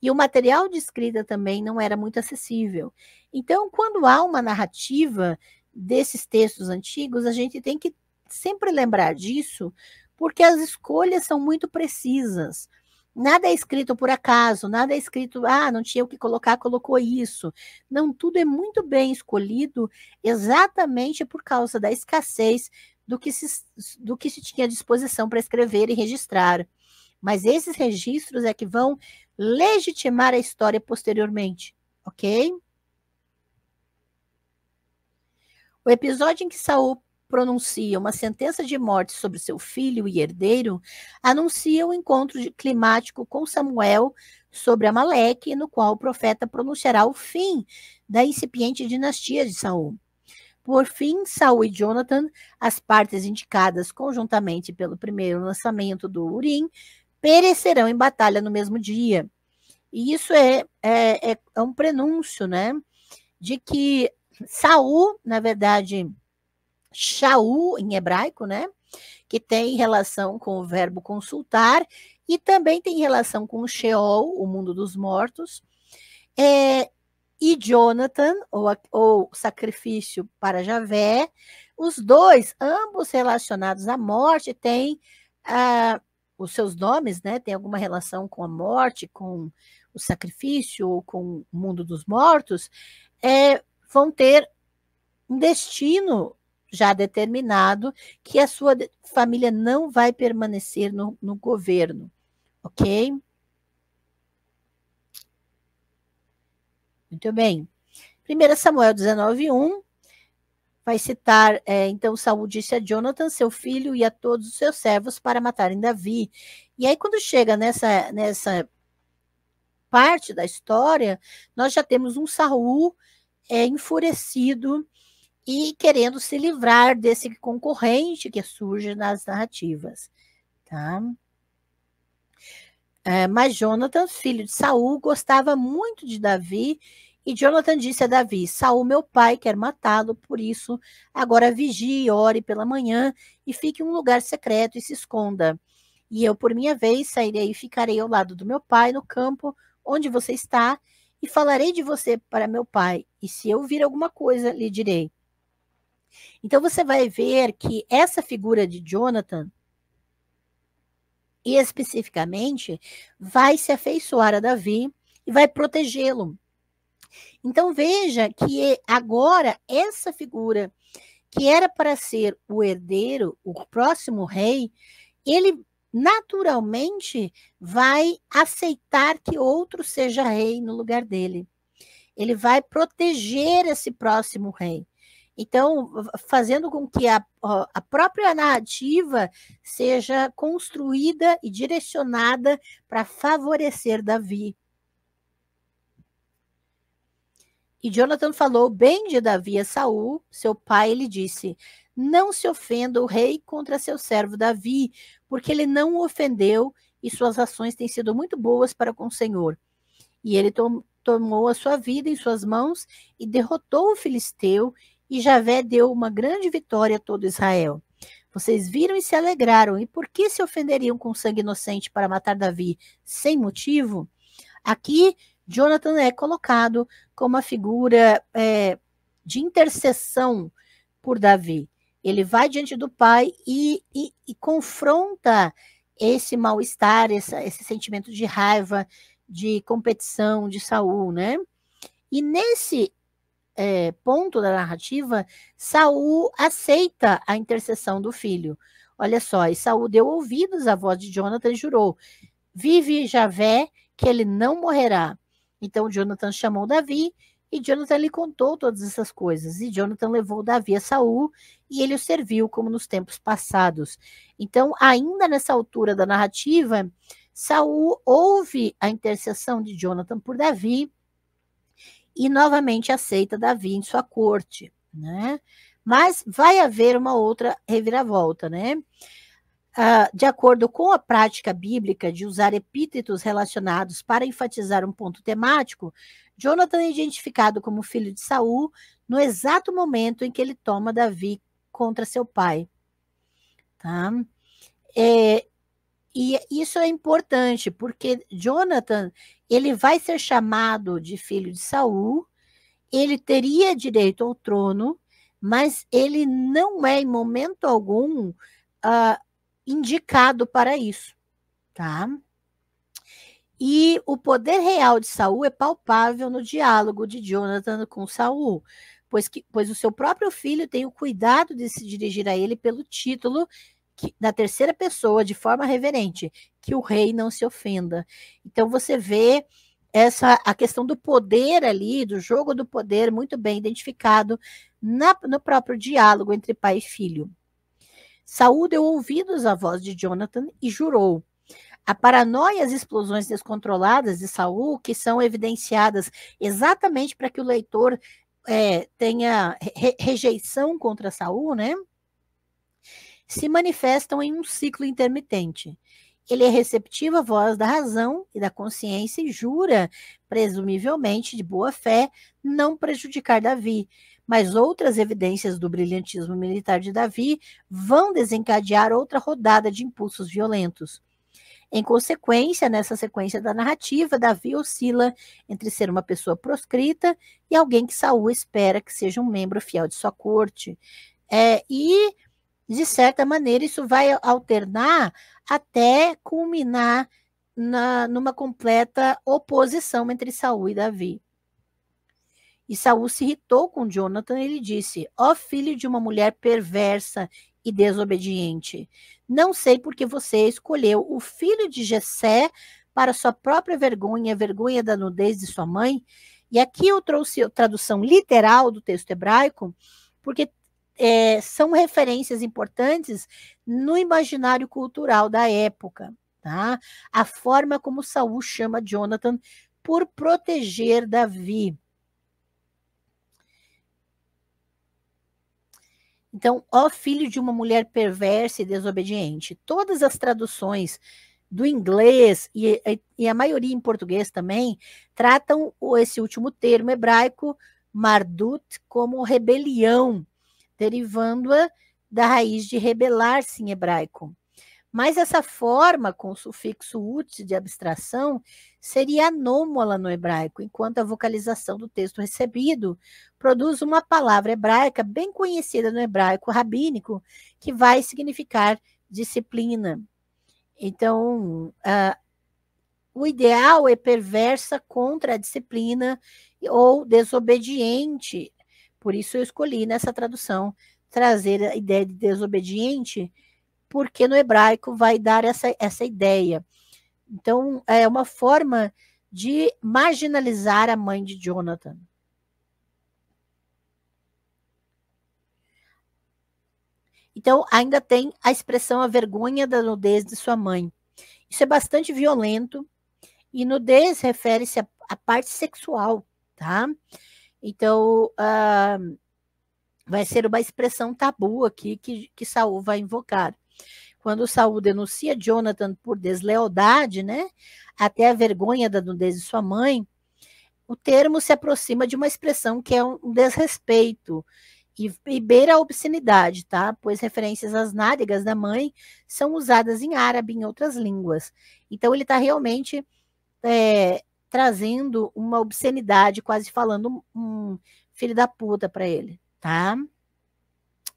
E o material de escrita também não era muito acessível. Então, quando há uma narrativa desses textos antigos, a gente tem que sempre lembrar disso, porque as escolhas são muito precisas. Nada é escrito por acaso, nada é escrito, ah, não tinha o que colocar, colocou isso. Não, tudo é muito bem escolhido exatamente por causa da escassez do que se, do que se tinha à disposição para escrever e registrar. Mas esses registros é que vão legitimar a história posteriormente, ok? O episódio em que Saul pronuncia uma sentença de morte sobre seu filho e herdeiro, anuncia o um encontro climático com Samuel sobre Amaleque, no qual o profeta pronunciará o fim da incipiente dinastia de Saul. Por fim, Saul e Jonathan, as partes indicadas conjuntamente pelo primeiro lançamento do Urim, perecerão em batalha no mesmo dia. E isso é, é, é, é um prenúncio, né? De que Saul, na verdade, Shaul em hebraico, né? Que tem relação com o verbo consultar e também tem relação com Sheol, o mundo dos mortos. É, e Jonathan, ou, ou sacrifício para Javé, os dois, ambos relacionados à morte, têm ah, os seus nomes, né? Tem alguma relação com a morte, com o sacrifício, ou com o mundo dos mortos, é, vão ter um destino já determinado que a sua família não vai permanecer no, no governo, ok? Muito bem. 1 Samuel 19:1 vai citar, é, então Saul disse a Jonathan, seu filho, e a todos os seus servos para matarem Davi. E aí quando chega nessa nessa parte da história, nós já temos um Saul é, enfurecido e querendo se livrar desse concorrente que surge nas narrativas. Tá? É, mas Jonathan, filho de Saul, gostava muito de Davi, e Jonathan disse a Davi: Saul, meu pai, quer matá-lo, por isso agora vigie, ore pela manhã e fique em um lugar secreto e se esconda. E eu, por minha vez, sairei e ficarei ao lado do meu pai no campo onde você está, e falarei de você para meu pai. E se eu vir alguma coisa, lhe direi. Então você vai ver que essa figura de Jonathan, e especificamente, vai se afeiçoar a Davi e vai protegê-lo. Então veja que agora essa figura que era para ser o herdeiro, o próximo rei, ele naturalmente vai aceitar que outro seja rei no lugar dele. Ele vai proteger esse próximo rei. Então, fazendo com que a, a própria narrativa seja construída e direcionada para favorecer Davi. E Jonathan falou bem de Davi a Saul, seu pai, ele disse: Não se ofenda o rei contra seu servo Davi, porque ele não o ofendeu e suas ações têm sido muito boas para com o Senhor. E ele tomou a sua vida em suas mãos e derrotou o filisteu e Javé deu uma grande vitória a todo Israel. Vocês viram e se alegraram, e por que se ofenderiam com sangue inocente para matar Davi sem motivo? Aqui, Jonathan é colocado como a figura é, de intercessão por Davi. Ele vai diante do pai e, e, e confronta esse mal-estar, esse, esse sentimento de raiva, de competição de Saul, né? E nesse é, ponto da narrativa, Saul aceita a intercessão do filho. Olha só, e Saul deu ouvidos à voz de Jonathan e jurou: Vive Javé, que ele não morrerá. Então Jonathan chamou Davi e Jonathan lhe contou todas essas coisas. E Jonathan levou Davi a Saul e ele o serviu como nos tempos passados. Então, ainda nessa altura da narrativa, Saul ouve a intercessão de Jonathan por Davi e novamente aceita Davi em sua corte, né? Mas vai haver uma outra reviravolta, né? Uh, de acordo com a prática bíblica de usar epítetos relacionados para enfatizar um ponto temático, Jonathan é identificado como filho de Saul no exato momento em que ele toma Davi contra seu pai. Tá? É, e isso é importante, porque Jonathan, ele vai ser chamado de filho de Saul, ele teria direito ao trono, mas ele não é em momento algum uh, indicado para isso, tá? E o poder real de Saul é palpável no diálogo de Jonathan com Saul, pois, que, pois o seu próprio filho tem o cuidado de se dirigir a ele pelo título que, terceira pessoa de forma reverente, que o rei não se ofenda. Então você vê essa a questão do poder ali, do jogo do poder muito bem identificado na, no próprio diálogo entre pai e filho. Saúl deu ouvidos à voz de Jonathan e jurou. A paranoia e as explosões descontroladas de Saul, que são evidenciadas exatamente para que o leitor é, tenha re rejeição contra Saul, né? se manifestam em um ciclo intermitente. Ele é receptivo à voz da razão e da consciência e jura, presumivelmente de boa fé, não prejudicar Davi. Mas outras evidências do brilhantismo militar de Davi vão desencadear outra rodada de impulsos violentos. Em consequência, nessa sequência da narrativa, Davi oscila entre ser uma pessoa proscrita e alguém que Saul espera que seja um membro fiel de sua corte. É, e de certa maneira, isso vai alternar até culminar na, numa completa oposição entre Saul e Davi. E Saul se irritou com Jonathan, ele disse: "Ó oh, filho de uma mulher perversa e desobediente, não sei por que você escolheu o filho de Jessé para sua própria vergonha, a vergonha da nudez de sua mãe". E aqui eu trouxe a tradução literal do texto hebraico, porque é, são referências importantes no imaginário cultural da época. Tá? A forma como Saul chama Jonathan por proteger Davi. Então, ó filho de uma mulher perversa e desobediente. Todas as traduções do inglês e, e a maioria em português também tratam esse último termo hebraico, Mardut, como rebelião derivando-a da raiz de rebelar-se em hebraico. Mas essa forma com o sufixo ut de abstração seria anômala no hebraico, enquanto a vocalização do texto recebido produz uma palavra hebraica bem conhecida no hebraico rabínico, que vai significar disciplina. Então, uh, o ideal é perversa contra a disciplina ou desobediente por isso eu escolhi nessa tradução trazer a ideia de desobediente, porque no hebraico vai dar essa, essa ideia. Então, é uma forma de marginalizar a mãe de Jonathan. Então, ainda tem a expressão a vergonha da nudez de sua mãe. Isso é bastante violento, e nudez refere-se à parte sexual, tá? Então, ah, vai ser uma expressão tabu aqui que, que Saul vai invocar. Quando Saul denuncia Jonathan por deslealdade, né, até a vergonha da nudez de sua mãe, o termo se aproxima de uma expressão que é um desrespeito e, e beira a obscenidade, tá? Pois referências às nádegas da mãe são usadas em árabe e em outras línguas. Então ele está realmente é, trazendo uma obscenidade, quase falando um filho da puta para ele, tá?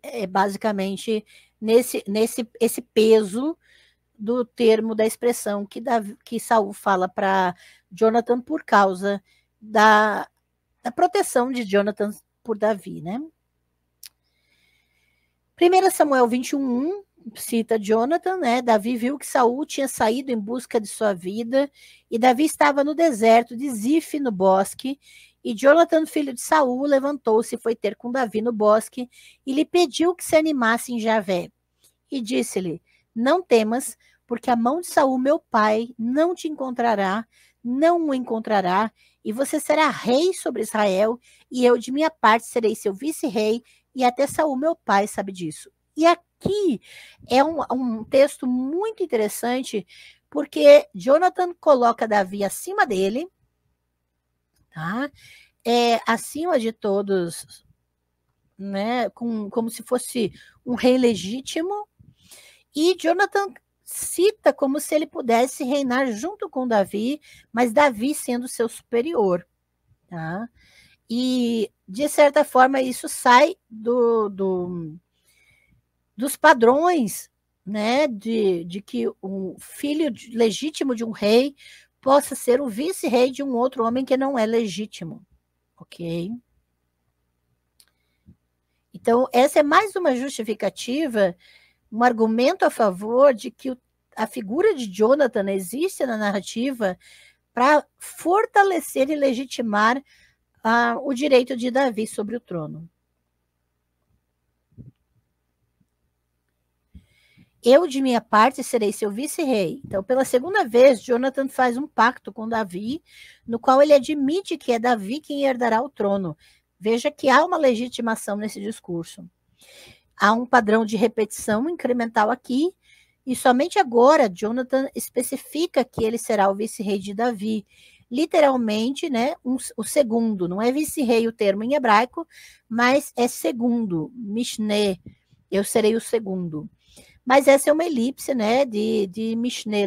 É basicamente nesse, nesse esse peso do termo da expressão que, Davi, que Saul fala para Jonathan por causa da, da proteção de Jonathan por Davi, né? 1 Samuel 21, cita Jonathan, né? Davi viu que Saul tinha saído em busca de sua vida, e Davi estava no deserto de Zif, no bosque, e Jonathan, filho de Saul, levantou-se e foi ter com Davi no bosque, e lhe pediu que se animasse em Javé. E disse-lhe: Não temas, porque a mão de Saul, meu pai, não te encontrará, não o encontrará, e você será rei sobre Israel, e eu de minha parte serei seu vice-rei, e até Saul, meu pai, sabe disso. E a aqui é um, um texto muito interessante, porque Jonathan coloca Davi acima dele, tá? É, acima de todos, né? Com, como se fosse um rei legítimo. E Jonathan cita como se ele pudesse reinar junto com Davi, mas Davi sendo seu superior. Tá? E, de certa forma, isso sai do, do, dos padrões né, de, de que o filho legítimo de um rei possa ser o vice-rei de um outro homem que não é legítimo. Ok? Então, essa é mais uma justificativa, um argumento a favor de que a figura de Jonathan existe na narrativa para fortalecer e legitimar ah, o direito de Davi sobre o trono. Eu, de minha parte, serei seu vice-rei. Então, pela segunda vez, Jonathan faz um pacto com Davi, no qual ele admite que é Davi quem herdará o trono. Veja que há uma legitimação nesse discurso. Há um padrão de repetição incremental aqui, e somente agora Jonathan especifica que ele será o vice-rei de Davi. Literalmente, né, um, o segundo, não é vice-rei o termo em hebraico, mas é segundo, Mishneh, eu serei o segundo. Mas essa é uma elipse né, de, de Michne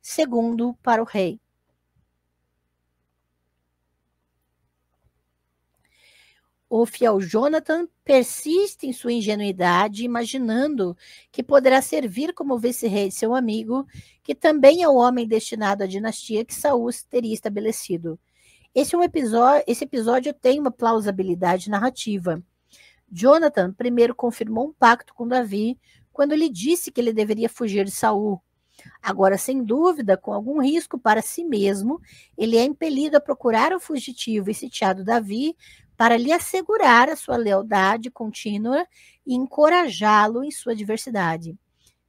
segundo para o rei. o fiel Jonathan persiste em sua ingenuidade, imaginando que poderá servir como vice-rei seu amigo, que também é o homem destinado à dinastia que Saul teria estabelecido. Esse, é um episódio, esse episódio tem uma plausibilidade narrativa, Jonathan primeiro confirmou um pacto com Davi quando lhe disse que ele deveria fugir de Saul. Agora, sem dúvida, com algum risco para si mesmo, ele é impelido a procurar o fugitivo e sitiado Davi para lhe assegurar a sua lealdade contínua e encorajá-lo em sua diversidade.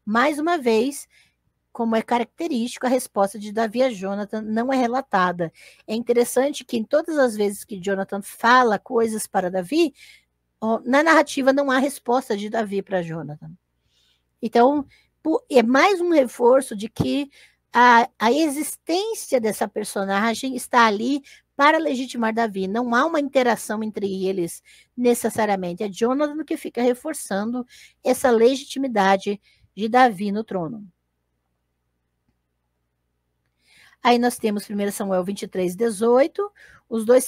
Mais uma vez, como é característico, a resposta de Davi a Jonathan não é relatada. É interessante que em todas as vezes que Jonathan fala coisas para Davi, na narrativa não há resposta de Davi para Jonathan. Então, é mais um reforço de que a, a existência dessa personagem está ali para legitimar Davi. Não há uma interação entre eles necessariamente. É Jonathan que fica reforçando essa legitimidade de Davi no trono. Aí nós temos 1 Samuel 23, 18. Os dois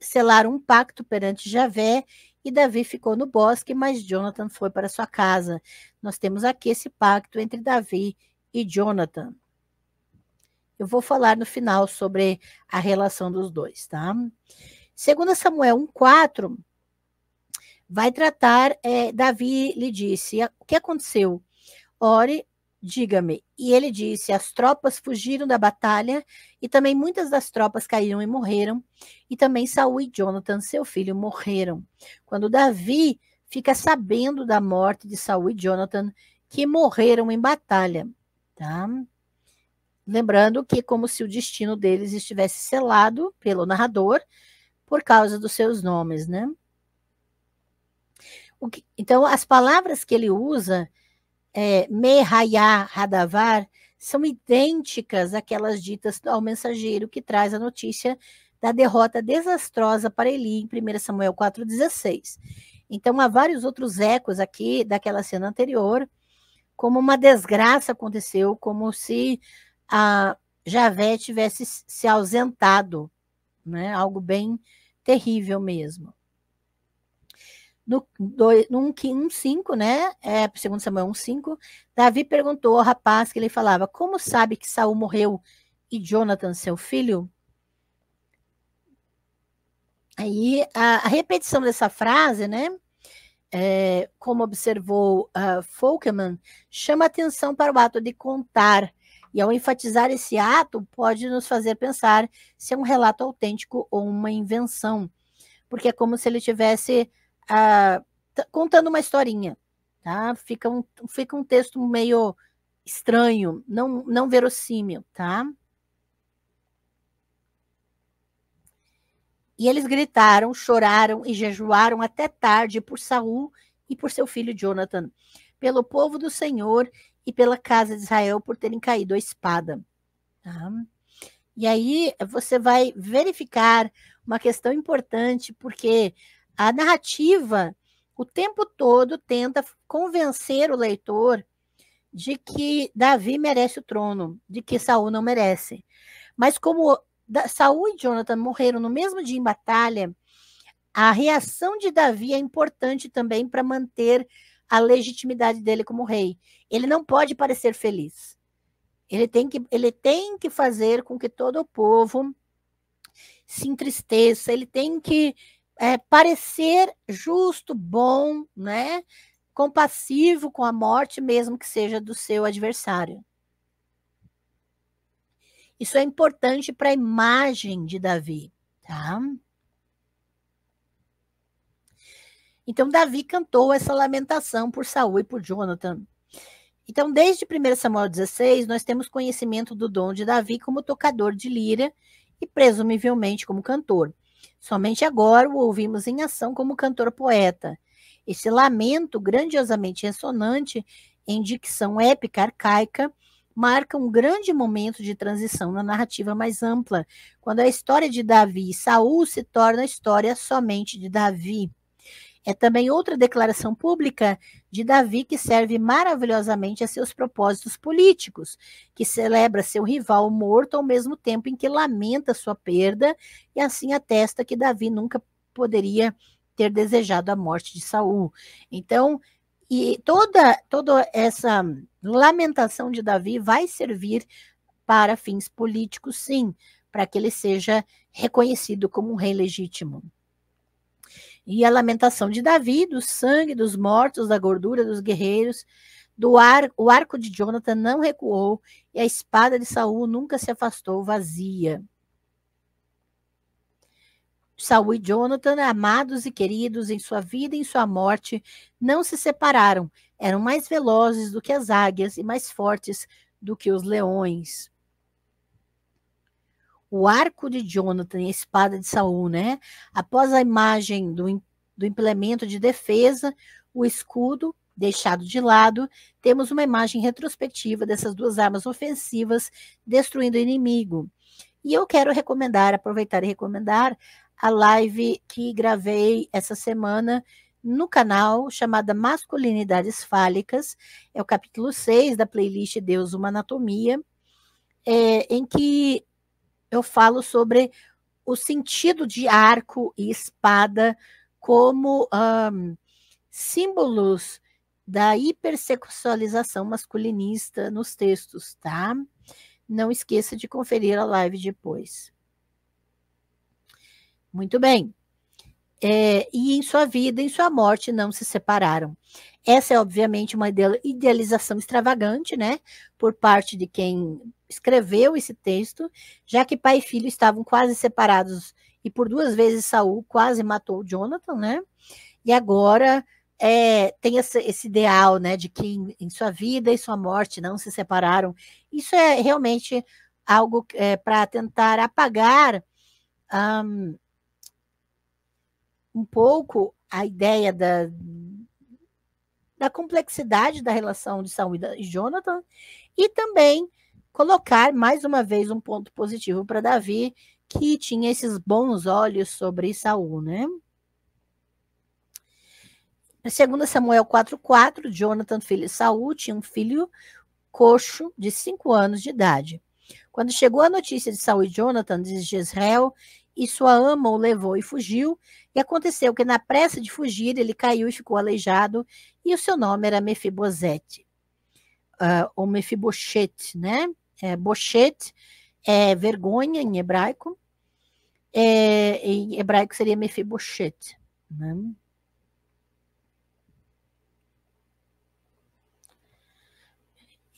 selaram um pacto perante Javé e Davi ficou no bosque, mas Jonathan foi para sua casa. Nós temos aqui esse pacto entre Davi e Jonathan. Eu vou falar no final sobre a relação dos dois, tá? Segundo Samuel 1,4, vai tratar, é, Davi lhe disse, o que aconteceu? Ore Diga-me. E ele disse: As tropas fugiram da batalha, e também muitas das tropas caíram e morreram, e também Saul e Jonathan, seu filho, morreram. Quando Davi fica sabendo da morte de Saul e Jonathan, que morreram em batalha, tá? Lembrando que é como se o destino deles estivesse selado pelo narrador por causa dos seus nomes, né? Que, então, as palavras que ele usa é, Mehayá Radavar são idênticas àquelas ditas ao mensageiro que traz a notícia da derrota desastrosa para Eli em 1 Samuel 4,16. Então, há vários outros ecos aqui daquela cena anterior, como uma desgraça aconteceu, como se a Javé tivesse se ausentado, né? algo bem terrível mesmo no 1,5, um, né? É, segundo Samuel 1,5, Davi perguntou ao rapaz que ele falava: Como sabe que Saul morreu e Jonathan, seu filho? Aí a, a repetição dessa frase, né? É, como observou uh, ah, Folkman, chama atenção para o ato de contar. E ao enfatizar esse ato, pode nos fazer pensar se é um relato autêntico ou uma invenção. Porque é como se ele tivesse ah, contando uma historinha, tá? Fica um, fica um texto meio estranho, não, não verossímil, tá? E eles gritaram, choraram e jejuaram até tarde por Saul e por seu filho Jonathan, pelo povo do Senhor e pela casa de Israel por terem caído a espada. Tá? E aí você vai verificar uma questão importante, porque a narrativa, o tempo todo, tenta convencer o leitor de que Davi merece o trono, de que Saul não merece. Mas como Saul e Jonathan morreram no mesmo dia em batalha, a reação de Davi é importante também para manter a legitimidade dele como rei. Ele não pode parecer feliz. Ele tem que, ele tem que fazer com que todo o povo se entristeça, ele tem que é, parecer justo, bom, né? compassivo com a morte, mesmo que seja do seu adversário. Isso é importante para a imagem de Davi, tá? Então Davi cantou essa lamentação por Saul e por Jonathan. Então, desde 1 Samuel 16, nós temos conhecimento do dom de Davi como tocador de lira e presumivelmente como cantor. Somente agora o ouvimos em ação como cantor-poeta. Esse lamento grandiosamente ressonante em dicção épica arcaica marca um grande momento de transição na narrativa mais ampla, quando a história de Davi e Saul se torna a história somente de Davi. É também outra declaração pública de Davi que serve maravilhosamente a seus propósitos políticos, que celebra seu rival morto ao mesmo tempo em que lamenta sua perda e assim atesta que Davi nunca poderia ter desejado a morte de Saul. Então, e toda toda essa lamentação de Davi vai servir para fins políticos, sim, para que ele seja reconhecido como um rei legítimo. E a lamentação de Davi, do sangue dos mortos, da gordura dos guerreiros, do ar, o arco de Jonathan não recuou e a espada de Saul nunca se afastou vazia. Saul e Jonathan, amados e queridos em sua vida e em sua morte, não se separaram. Eram mais velozes do que as águias e mais fortes do que os leões o arco de Jonathan e a espada de Saul, né? Após a imagem do, do implemento de defesa, o escudo deixado de lado, temos uma imagem retrospectiva dessas duas armas ofensivas destruindo o inimigo. E eu quero recomendar, aproveitar e recomendar a live que gravei essa semana no canal chamada Masculinidades Fálicas, é o capítulo 6 da playlist Deus uma Anatomia, é, em que eu falo sobre o sentido de arco e espada como um, símbolos da hipersexualização masculinista nos textos, tá? Não esqueça de conferir a live depois. Muito bem. É, e em sua vida, em sua morte, não se separaram. Essa é, obviamente, uma idealização extravagante, né, por parte de quem escreveu esse texto, já que pai e filho estavam quase separados e por duas vezes Saul quase matou Jonathan, né? E agora é, tem essa, esse ideal, né, de que em, em, sua vida e sua morte não se separaram. Isso é realmente algo é, para tentar apagar um, um pouco a ideia da, da complexidade da relação de Saul e Jonathan, e também colocar mais uma vez um ponto positivo para Davi, que tinha esses bons olhos sobre Saul, né? Segundo Samuel 4:4, Jonathan, filho de Saul, tinha um filho coxo de cinco anos de idade. Quando chegou a notícia de Saul e Jonathan de Jezreel, e sua ama o levou e fugiu, e aconteceu que na pressa de fugir ele caiu e ficou aleijado, e o seu nome era Mefibosete, uh, ou Mefibochete, né? É, bochete é vergonha em hebraico, é, em hebraico seria Mefibosete, né?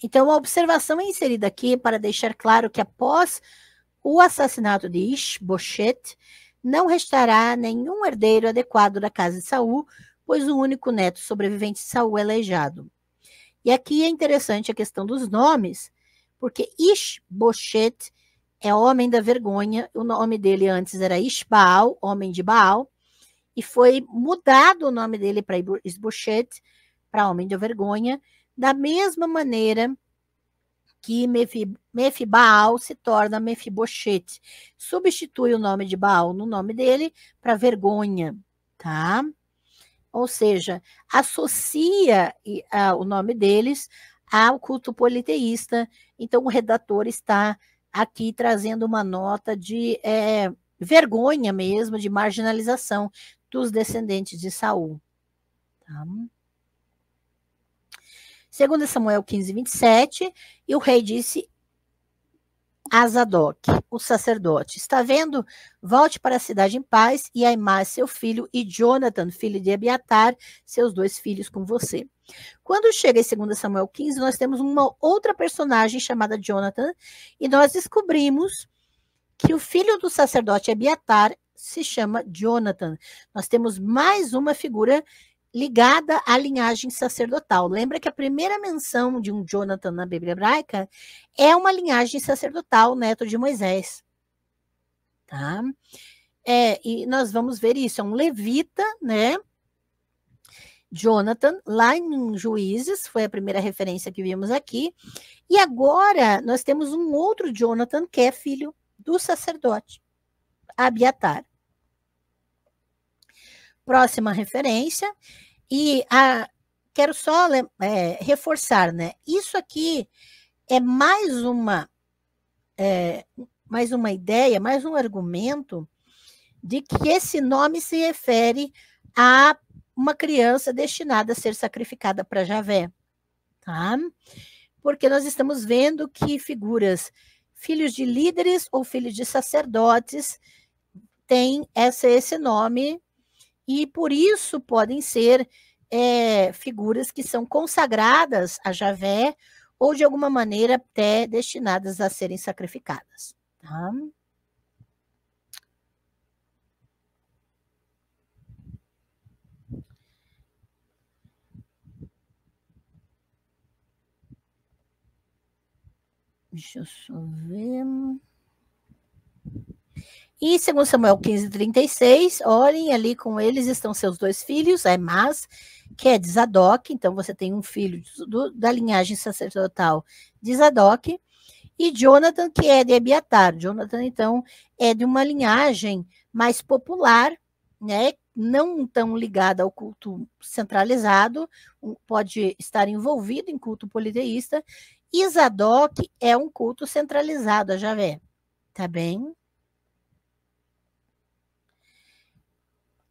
Então, a observação é inserida aqui para deixar claro que após o assassinato de Isboshet, não restará nenhum herdeiro adequado da casa de Saul, pois o único neto sobrevivente de Saul é aleijado. E aqui é interessante a questão dos nomes, porque Isboshet é homem da vergonha, o nome dele antes era Isbaal, homem de Baal, e foi mudado o nome dele para Isboshet, para homem da vergonha, da mesma maneira que Mefibaal se torna Mefibochete, Substitui o nome de Baal no nome dele para vergonha, tá? Ou seja, associa o nome deles ao culto politeísta. Então, o redator está aqui trazendo uma nota de é, vergonha mesmo, de marginalização dos descendentes de Saul. Tá? Segundo Samuel 15, 27, e o rei disse a Zadok, o sacerdote, está vendo? Volte para a cidade em paz e Aimar, seu filho, e Jonathan, filho de Abiatar, seus dois filhos com você. Quando chega em 2 Samuel 15, nós temos uma outra personagem chamada Jonathan, e nós descobrimos que o filho do sacerdote Abiatar se chama Jonathan. Nós temos mais uma figura ligada à linhagem sacerdotal. Lembra que a primeira menção de um Jonathan na Bíblia hebraica é uma linhagem sacerdotal, neto de Moisés. Tá? É, e nós vamos ver isso, é um levita, né? Jonathan, lá em Juízes, foi a primeira referência que vimos aqui. E agora nós temos um outro Jonathan que é filho do sacerdote, Abiatar próxima referência. E a, ah, quero só é, reforçar, né? Isso aqui é mais uma é, mais uma ideia, mais um argumento de que esse nome se refere a uma criança destinada a ser sacrificada para Javé, tá? Porque nós estamos vendo que figuras filhos de líderes ou filhos de sacerdotes têm essa, esse nome e por isso podem ser é, figuras que são consagradas a Javé ou de alguma maneira até destinadas a serem sacrificadas. Tá? Deixa eu só ver. E segundo Samuel 15, 36, olhem ali com eles estão seus dois filhos, é Aimás, que é de Zadok, então você tem um filho do, da linhagem sacerdotal de Zadok, e Jonathan, que é de Abiatar. Jonathan, então, é de uma linhagem mais popular, né, não tão ligada ao culto centralizado, pode estar envolvido em culto politeísta, e Zadok é um culto centralizado a Javé, tá bem?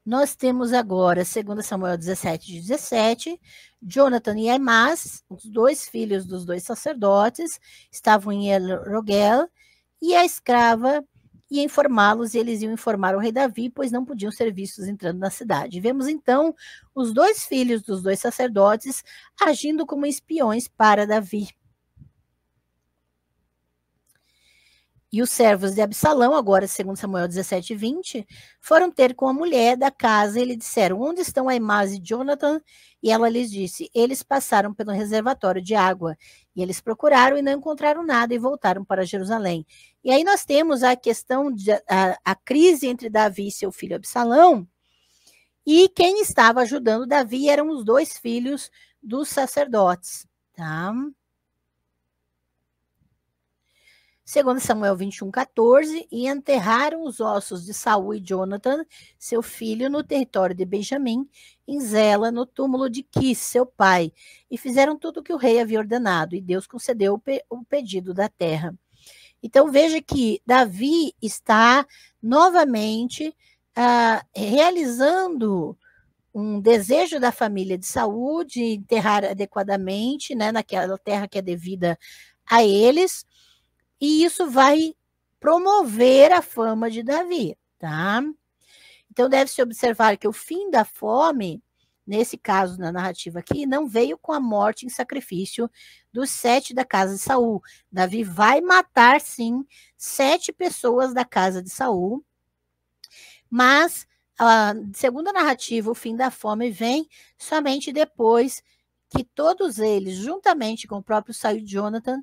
Nós temos agora, segundo Samuel 17, 17, Jonathan e Aimas, os dois filhos dos dois sacerdotes, estavam em El Roguel, e a escrava ia informá-los, e eles iam informar o rei Davi, pois não podiam ser vistos entrando na cidade. Vemos então os dois filhos dos dois sacerdotes agindo como espiões para Davi. E os servos de Absalão, agora segundo Samuel 17 20, foram ter com a mulher da casa e lhe disseram, onde estão Aimaz e Jonathan? E ela lhes disse, eles passaram pelo reservatório de água. E eles procuraram e não encontraram nada e voltaram para Jerusalém. E aí nós temos a questão, de, a, a crise entre Davi e seu filho Absalão, e quem estava ajudando Davi eram os dois filhos dos sacerdotes, tá? segundo Samuel 21, 14, e enterraram os ossos de Saul e Jonathan, seu filho, no território de Benjamim, em Zela, no túmulo de Quis, seu pai, e fizeram tudo o que o rei havia ordenado, e Deus concedeu o, pe o pedido da terra. Então veja que Davi está novamente ah, realizando um desejo da família de saúde, enterrar adequadamente né, naquela terra que é devida a eles, e isso vai promover a fama de Davi, tá? Então deve-se observar que o fim da fome, nesse caso na narrativa aqui, não veio com a morte em sacrifício dos sete da casa de Saul. Davi vai matar sim sete pessoas da casa de Saul, mas segundo a narrativa, o fim da fome vem somente depois que todos eles, juntamente com o próprio Saul Jonathan,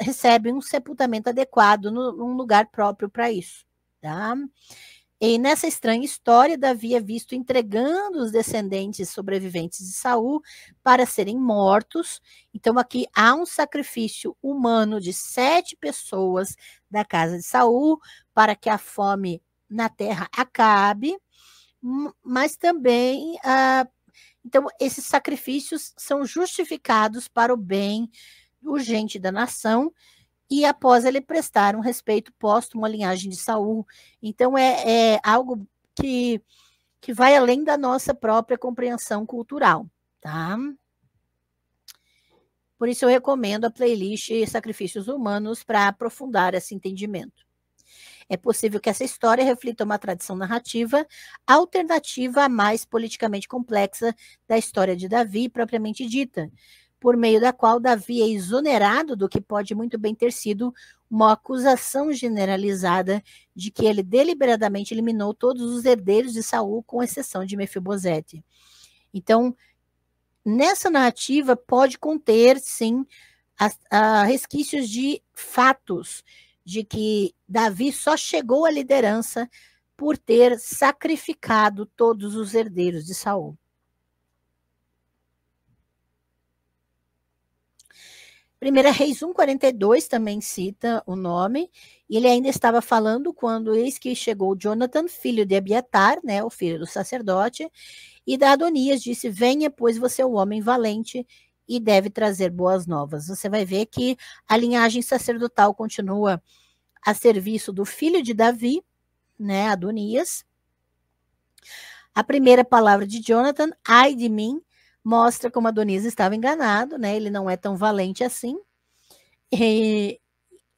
recebem um sepultamento adequado num lugar próprio para isso. Tá? E nessa estranha história, Davi é visto entregando os descendentes sobreviventes de Saul para serem mortos. Então, aqui há um sacrifício humano de sete pessoas da casa de Saul para que a fome na terra acabe, mas também. Ah, então, esses sacrifícios são justificados para o bem urgente da nação e após ele prestar um respeito póstumo à linhagem de Saul. Então é, é algo que, que vai além da nossa própria compreensão cultural, tá? Por isso eu recomendo a playlist Sacrifícios Humanos para aprofundar esse entendimento. É possível que essa história reflita uma tradição narrativa alternativa à mais politicamente complexa da história de Davi propriamente dita, por meio da qual Davi é exonerado do que pode muito bem ter sido uma acusação generalizada de que ele deliberadamente eliminou todos os herdeiros de Saul, com exceção de Mefibosete. Então, nessa narrativa pode conter, sim, a, resquícios de fatos de que Davi só chegou à liderança por ter sacrificado todos os herdeiros de Saul. Primeira Reis 1:42 também cita o nome, e ele ainda estava falando quando eis que chegou Jonathan, filho de Abiatar, né, o filho do sacerdote, e da Adonias disse: "Venha, pois você é um homem valente e deve trazer boas novas". Você vai ver que a linhagem sacerdotal continua a serviço do filho de Davi, né, Adonias. A primeira palavra de Jonathan, ai de mim, mostra como Adonias estava enganado, né? Ele não é tão valente assim. E,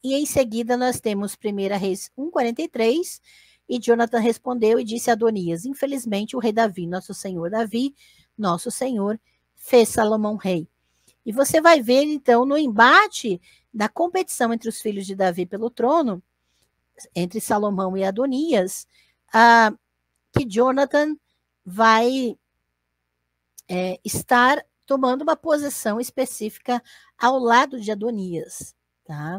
e em seguida nós temos 1 Reis 1,43, e Jonathan respondeu e disse a Adonias: Infelizmente, o rei Davi, nosso senhor Davi, nosso senhor, fez Salomão rei. E você vai ver, então, no embate da competição entre os filhos de Davi pelo trono, entre Salomão e Adonias, ah, que Jonathan vai é, estar tomando uma posição específica ao lado de Adonias. Tá?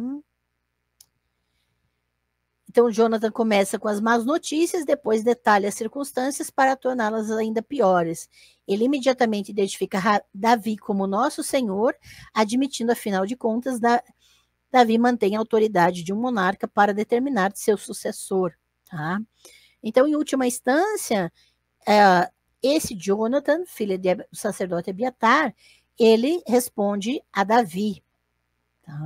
Então, Jonathan começa com as más notícias, depois detalha as circunstâncias para torná-las ainda piores. Ele imediatamente identifica Davi como nosso senhor, admitindo, afinal de contas, da, Davi mantém a autoridade de um monarca para determinar seu sucessor. Tá? Então, em última instância, é, esse Jonathan, filho do sacerdote Abiatar, ele responde a Davi. Tá?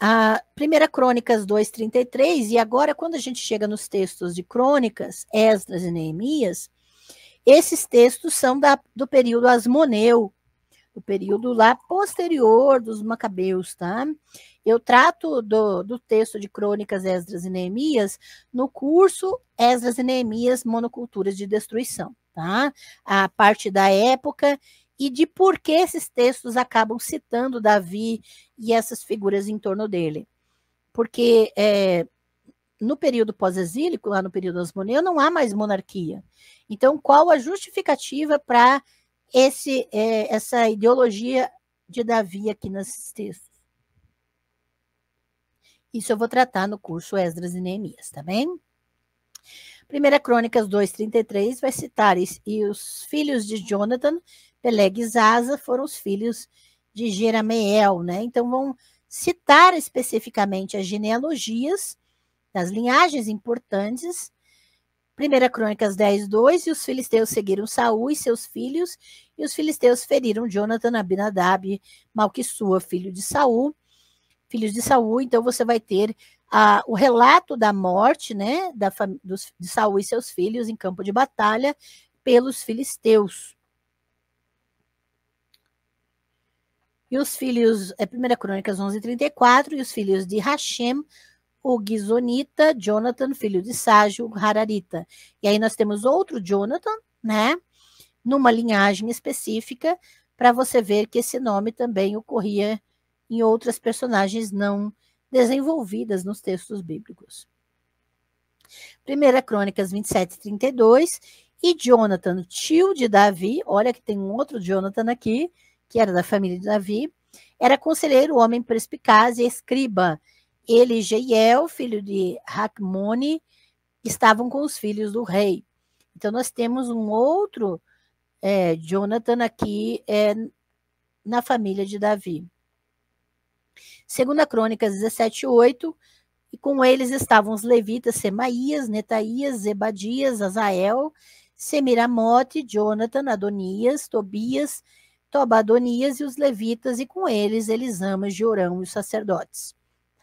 A primeira Crônicas 2:33 e agora quando a gente chega nos textos de Crônicas, Esdras e Neemias, esses textos são da, do período Asmoneu, o período lá posterior dos Macabeus, tá? Eu trato do, do texto de Crônicas Esdras e Neemias no curso Esdras e Neemias Monoculturas de Destruição, tá? A parte da época e de por que esses textos acabam citando Davi e essas figuras em torno dele. Porque é, no período pós-exílico, lá no período osmoniano, não há mais monarquia. Então, qual a justificativa para esse, é, essa ideologia de Davi aqui nesses textos. Isso eu vou tratar no curso Esdras e Neemias, tá bem? Primeira Crônicas 2,33 vai citar, e os filhos de Jonathan, Peleg e Zaza foram os filhos de Jerameel, né? Então vão citar especificamente as genealogias das linhagens importantes 1 Crônicas 10, 2, e os filisteus seguiram Saul e seus filhos, e os filisteus feriram Jonathan, Abinadab, Malquissua, filho de Saul, filhos de Saul, então você vai ter o relato da morte, né, da, dos, de Saul e seus filhos em campo de batalha pelos filisteus. E os filhos, é 1 Crônicas 11:34 e os filhos de Hashem o Gizonita, Jonathan, filho de Ságio, Hararita. E aí nós temos outro Jonathan, né? Numa linhagem específica, para você ver que esse nome também ocorria em outras personagens não desenvolvidas nos textos bíblicos. Primeira Crônicas 27, 32. E Jonathan, tio de Davi, olha que tem um outro Jonathan aqui, que era da família de Davi, era conselheiro, homem perspicaz e escriba ele e Jeiel, filho de Hakmoni, estavam com os filhos do rei. Então, nós temos um outro é, Jonathan aqui é, na família de Davi. Segunda Crônicas 17, 8, e com eles estavam os levitas Semaías, Netaías, Zebadias, Azael, Semiramote, Jonathan, Adonias, Tobias, Tobadonias e os levitas, e com eles Elisama, Jorão e os sacerdotes.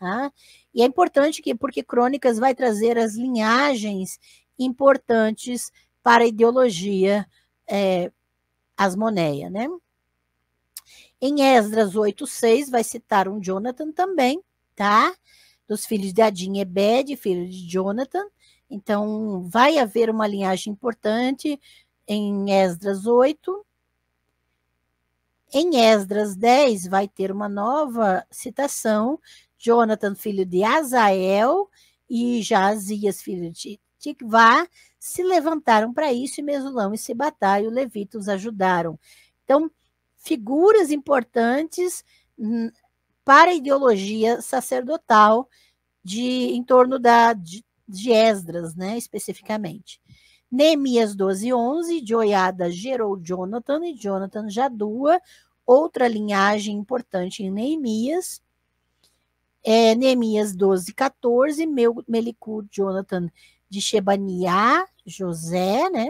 Tá? E é importante que, porque Crônicas vai trazer as linhagens importantes para a ideologia é, asmoneia. Né? Em Esdras 8,6 vai citar um Jonathan também, tá? Dos filhos de Adim e Ebed, filho de Jonathan. Então, vai haver uma linhagem importante em Esdras 8. Em Esdras 10, vai ter uma nova citação Jonathan, filho de Azael, e Jazias, filho de Tikvá, se levantaram para isso, e Mesulão e Sebatá e o Levita os ajudaram. Então, figuras importantes hum, para a ideologia sacerdotal de em torno da, de, de Esdras, né, especificamente. Neemias 12, 11, Joiada gerou Jonathan e Jonathan Jadua, outra linhagem importante em Neemias é, Neemias 12, 14, Meu, Melicu, Jonathan de Shebaniá, José, né?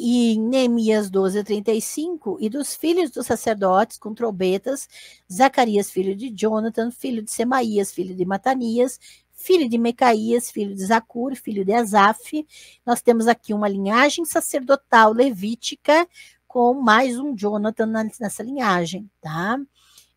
E em Neemias 12, 35, e dos filhos dos sacerdotes com trombetas, Zacarias, filho de Jonathan, filho de Semaías, filho de Matanias, filho de Mecaías, filho de Zacur, filho de Asaf. Nós temos aqui uma linhagem sacerdotal levítica com mais um Jonathan nessa linhagem, tá?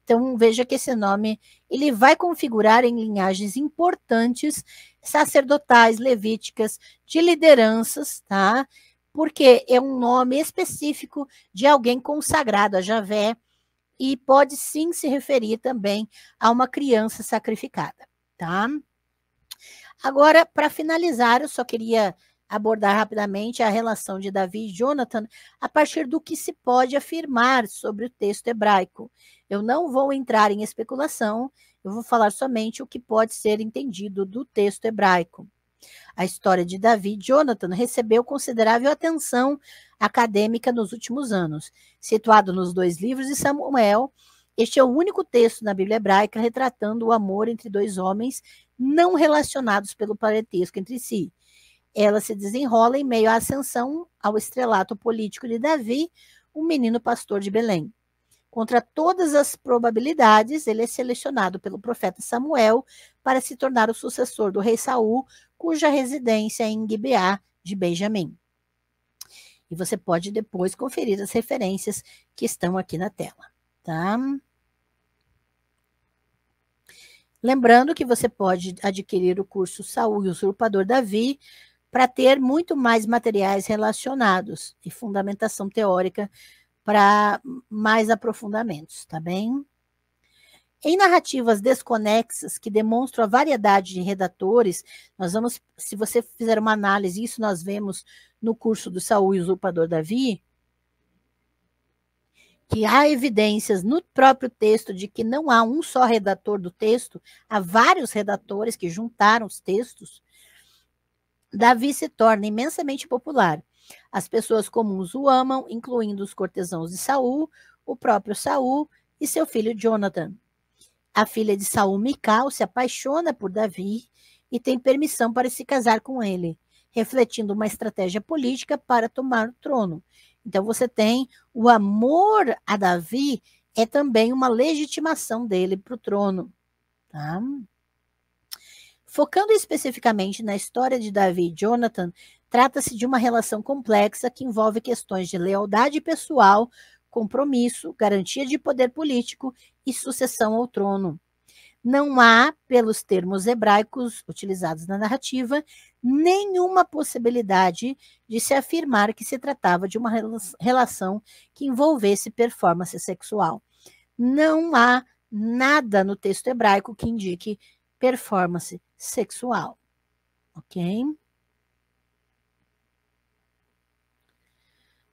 Então veja que esse nome ele vai configurar em linhagens importantes sacerdotais, levíticas, de lideranças, tá? Porque é um nome específico de alguém consagrado a Javé e pode sim se referir também a uma criança sacrificada, tá? Agora, para finalizar, eu só queria abordar rapidamente a relação de Davi e Jonathan a partir do que se pode afirmar sobre o texto hebraico. Eu não vou entrar em especulação, eu vou falar somente o que pode ser entendido do texto hebraico. A história de Davi e Jonathan recebeu considerável atenção acadêmica nos últimos anos. Situado nos dois livros de Samuel, este é o único texto na Bíblia hebraica retratando o amor entre dois homens não relacionados pelo parentesco entre si. Ela se desenrola em meio à ascensão ao estrelato político de Davi, o um menino pastor de Belém. Contra todas as probabilidades, ele é selecionado pelo profeta Samuel para se tornar o sucessor do rei Saul, cuja residência é em Gibeá de Benjamim. E você pode depois conferir as referências que estão aqui na tela, tá? Lembrando que você pode adquirir o curso Saul e Usurpador Davi para ter muito mais materiais relacionados e fundamentação teórica para mais aprofundamentos, tá bem? Em narrativas desconexas que demonstram a variedade de redatores, nós vamos, se você fizer uma análise, isso nós vemos no curso do Saul Usurpador Davi, que há evidências no próprio texto de que não há um só redator do texto, há vários redatores que juntaram os textos, Davi se torna imensamente popular. As pessoas comuns o amam, incluindo os cortesãos de Saul, o próprio Saul e seu filho Jonathan. A filha de Saul, Mical, se apaixona por Davi e tem permissão para se casar com ele, refletindo uma estratégia política para tomar o trono. Então você tem o amor a Davi é também uma legitimação dele para o trono. Tá? Focando especificamente na história de Davi e Jonathan, trata-se de uma relação complexa que envolve questões de lealdade pessoal, compromisso, garantia de poder político e sucessão ao trono. Não há, pelos termos hebraicos utilizados na narrativa, nenhuma possibilidade de se afirmar que se tratava de uma relação que envolvesse performance sexual. Não há nada no texto hebraico que indique performance sexual, ok?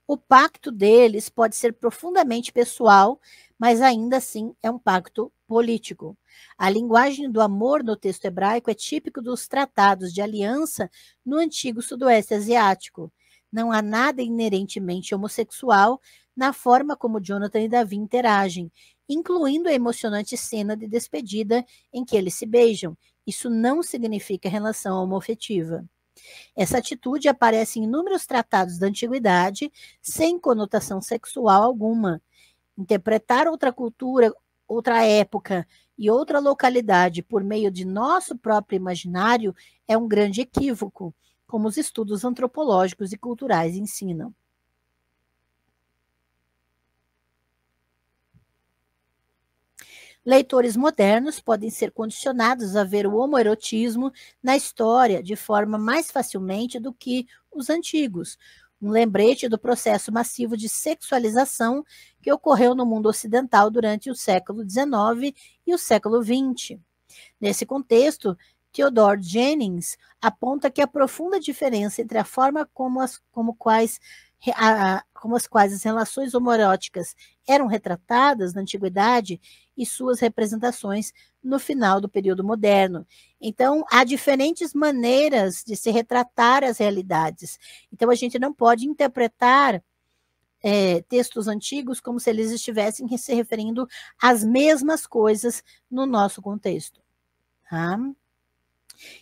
O pacto deles pode ser profundamente pessoal, mas ainda assim é um pacto político. A linguagem do amor no texto hebraico é típico dos tratados de aliança no antigo Sudoeste Asiático. Não há nada inerentemente homossexual na forma como Jonathan e Davi interagem, incluindo a emocionante cena de despedida em que eles se beijam, isso não significa relação homofetiva. Essa atitude aparece em inúmeros tratados da antiguidade, sem conotação sexual alguma. Interpretar outra cultura, outra época e outra localidade por meio de nosso próprio imaginário é um grande equívoco, como os estudos antropológicos e culturais ensinam. Leitores modernos podem ser condicionados a ver o homoerotismo na história de forma mais facilmente do que os antigos, um lembrete do processo massivo de sexualização que ocorreu no mundo ocidental durante o século XIX e o século XX. Nesse contexto, Theodore Jennings aponta que a profunda diferença entre a forma como as, como quais, a, como as quais as relações homoeróticas eram retratadas na antiguidade e suas representações no final do período moderno. Então, há diferentes maneiras de se retratar as realidades. Então, a gente não pode interpretar é, textos antigos como se eles estivessem se referindo às mesmas coisas no nosso contexto. Tá?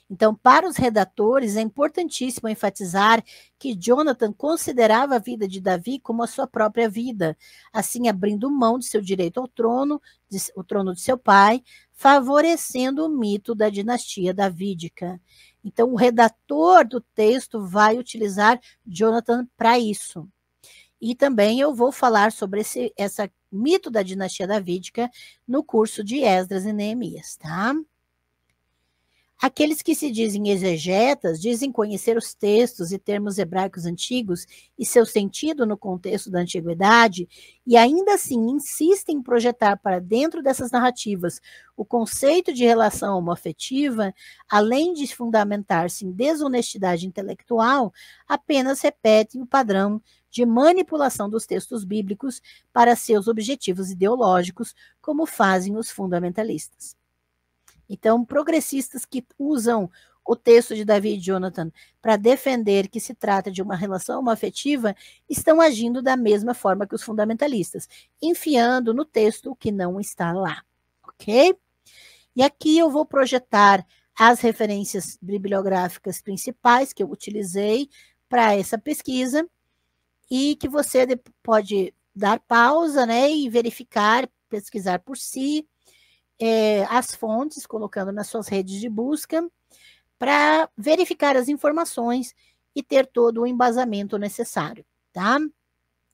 Então, para os redatores, é importantíssimo enfatizar que Jonathan considerava a vida de Davi como a sua própria vida, assim abrindo mão de seu direito ao trono, de, o trono de seu pai, favorecendo o mito da dinastia davídica. Então, o redator do texto vai utilizar Jonathan para isso. E também eu vou falar sobre esse essa mito da dinastia davídica no curso de Esdras e Neemias, tá? Aqueles que se dizem exegetas dizem conhecer os textos e termos hebraicos antigos e seu sentido no contexto da antiguidade, e ainda assim insistem em projetar para dentro dessas narrativas o conceito de relação homoafetiva, além de fundamentar-se em desonestidade intelectual, apenas repetem o padrão de manipulação dos textos bíblicos para seus objetivos ideológicos, como fazem os fundamentalistas. Então, progressistas que usam o texto de David Jonathan para defender que se trata de uma relação afetiva estão agindo da mesma forma que os fundamentalistas, enfiando no texto o que não está lá, ok? E aqui eu vou projetar as referências bibliográficas principais que eu utilizei para essa pesquisa e que você pode dar pausa né, e verificar, pesquisar por si é, as fontes, colocando nas suas redes de busca, para verificar as informações e ter todo o embasamento necessário, tá?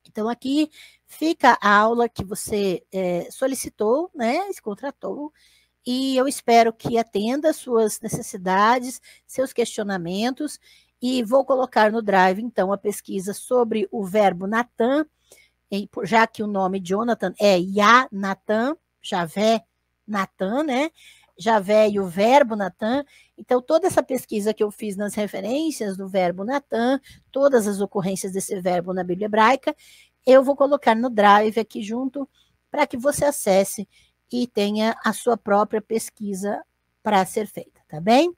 Então, aqui fica a aula que você é, solicitou, né? Se contratou, e eu espero que atenda às suas necessidades, seus questionamentos, e vou colocar no Drive, então, a pesquisa sobre o verbo Natan, já que o nome Jonathan é Yanatan, Javé Natan, né? Javé e o verbo Natan. Então, toda essa pesquisa que eu fiz nas referências do verbo Natan, todas as ocorrências desse verbo na Bíblia hebraica, eu vou colocar no Drive aqui junto para que você acesse e tenha a sua própria pesquisa para ser feita, tá bem?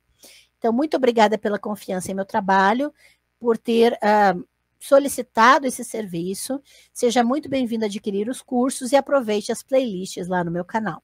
Então, muito obrigada pela confiança em meu trabalho, por ter uh, solicitado esse serviço. Seja muito bem-vindo a adquirir os cursos e aproveite as playlists lá no meu canal.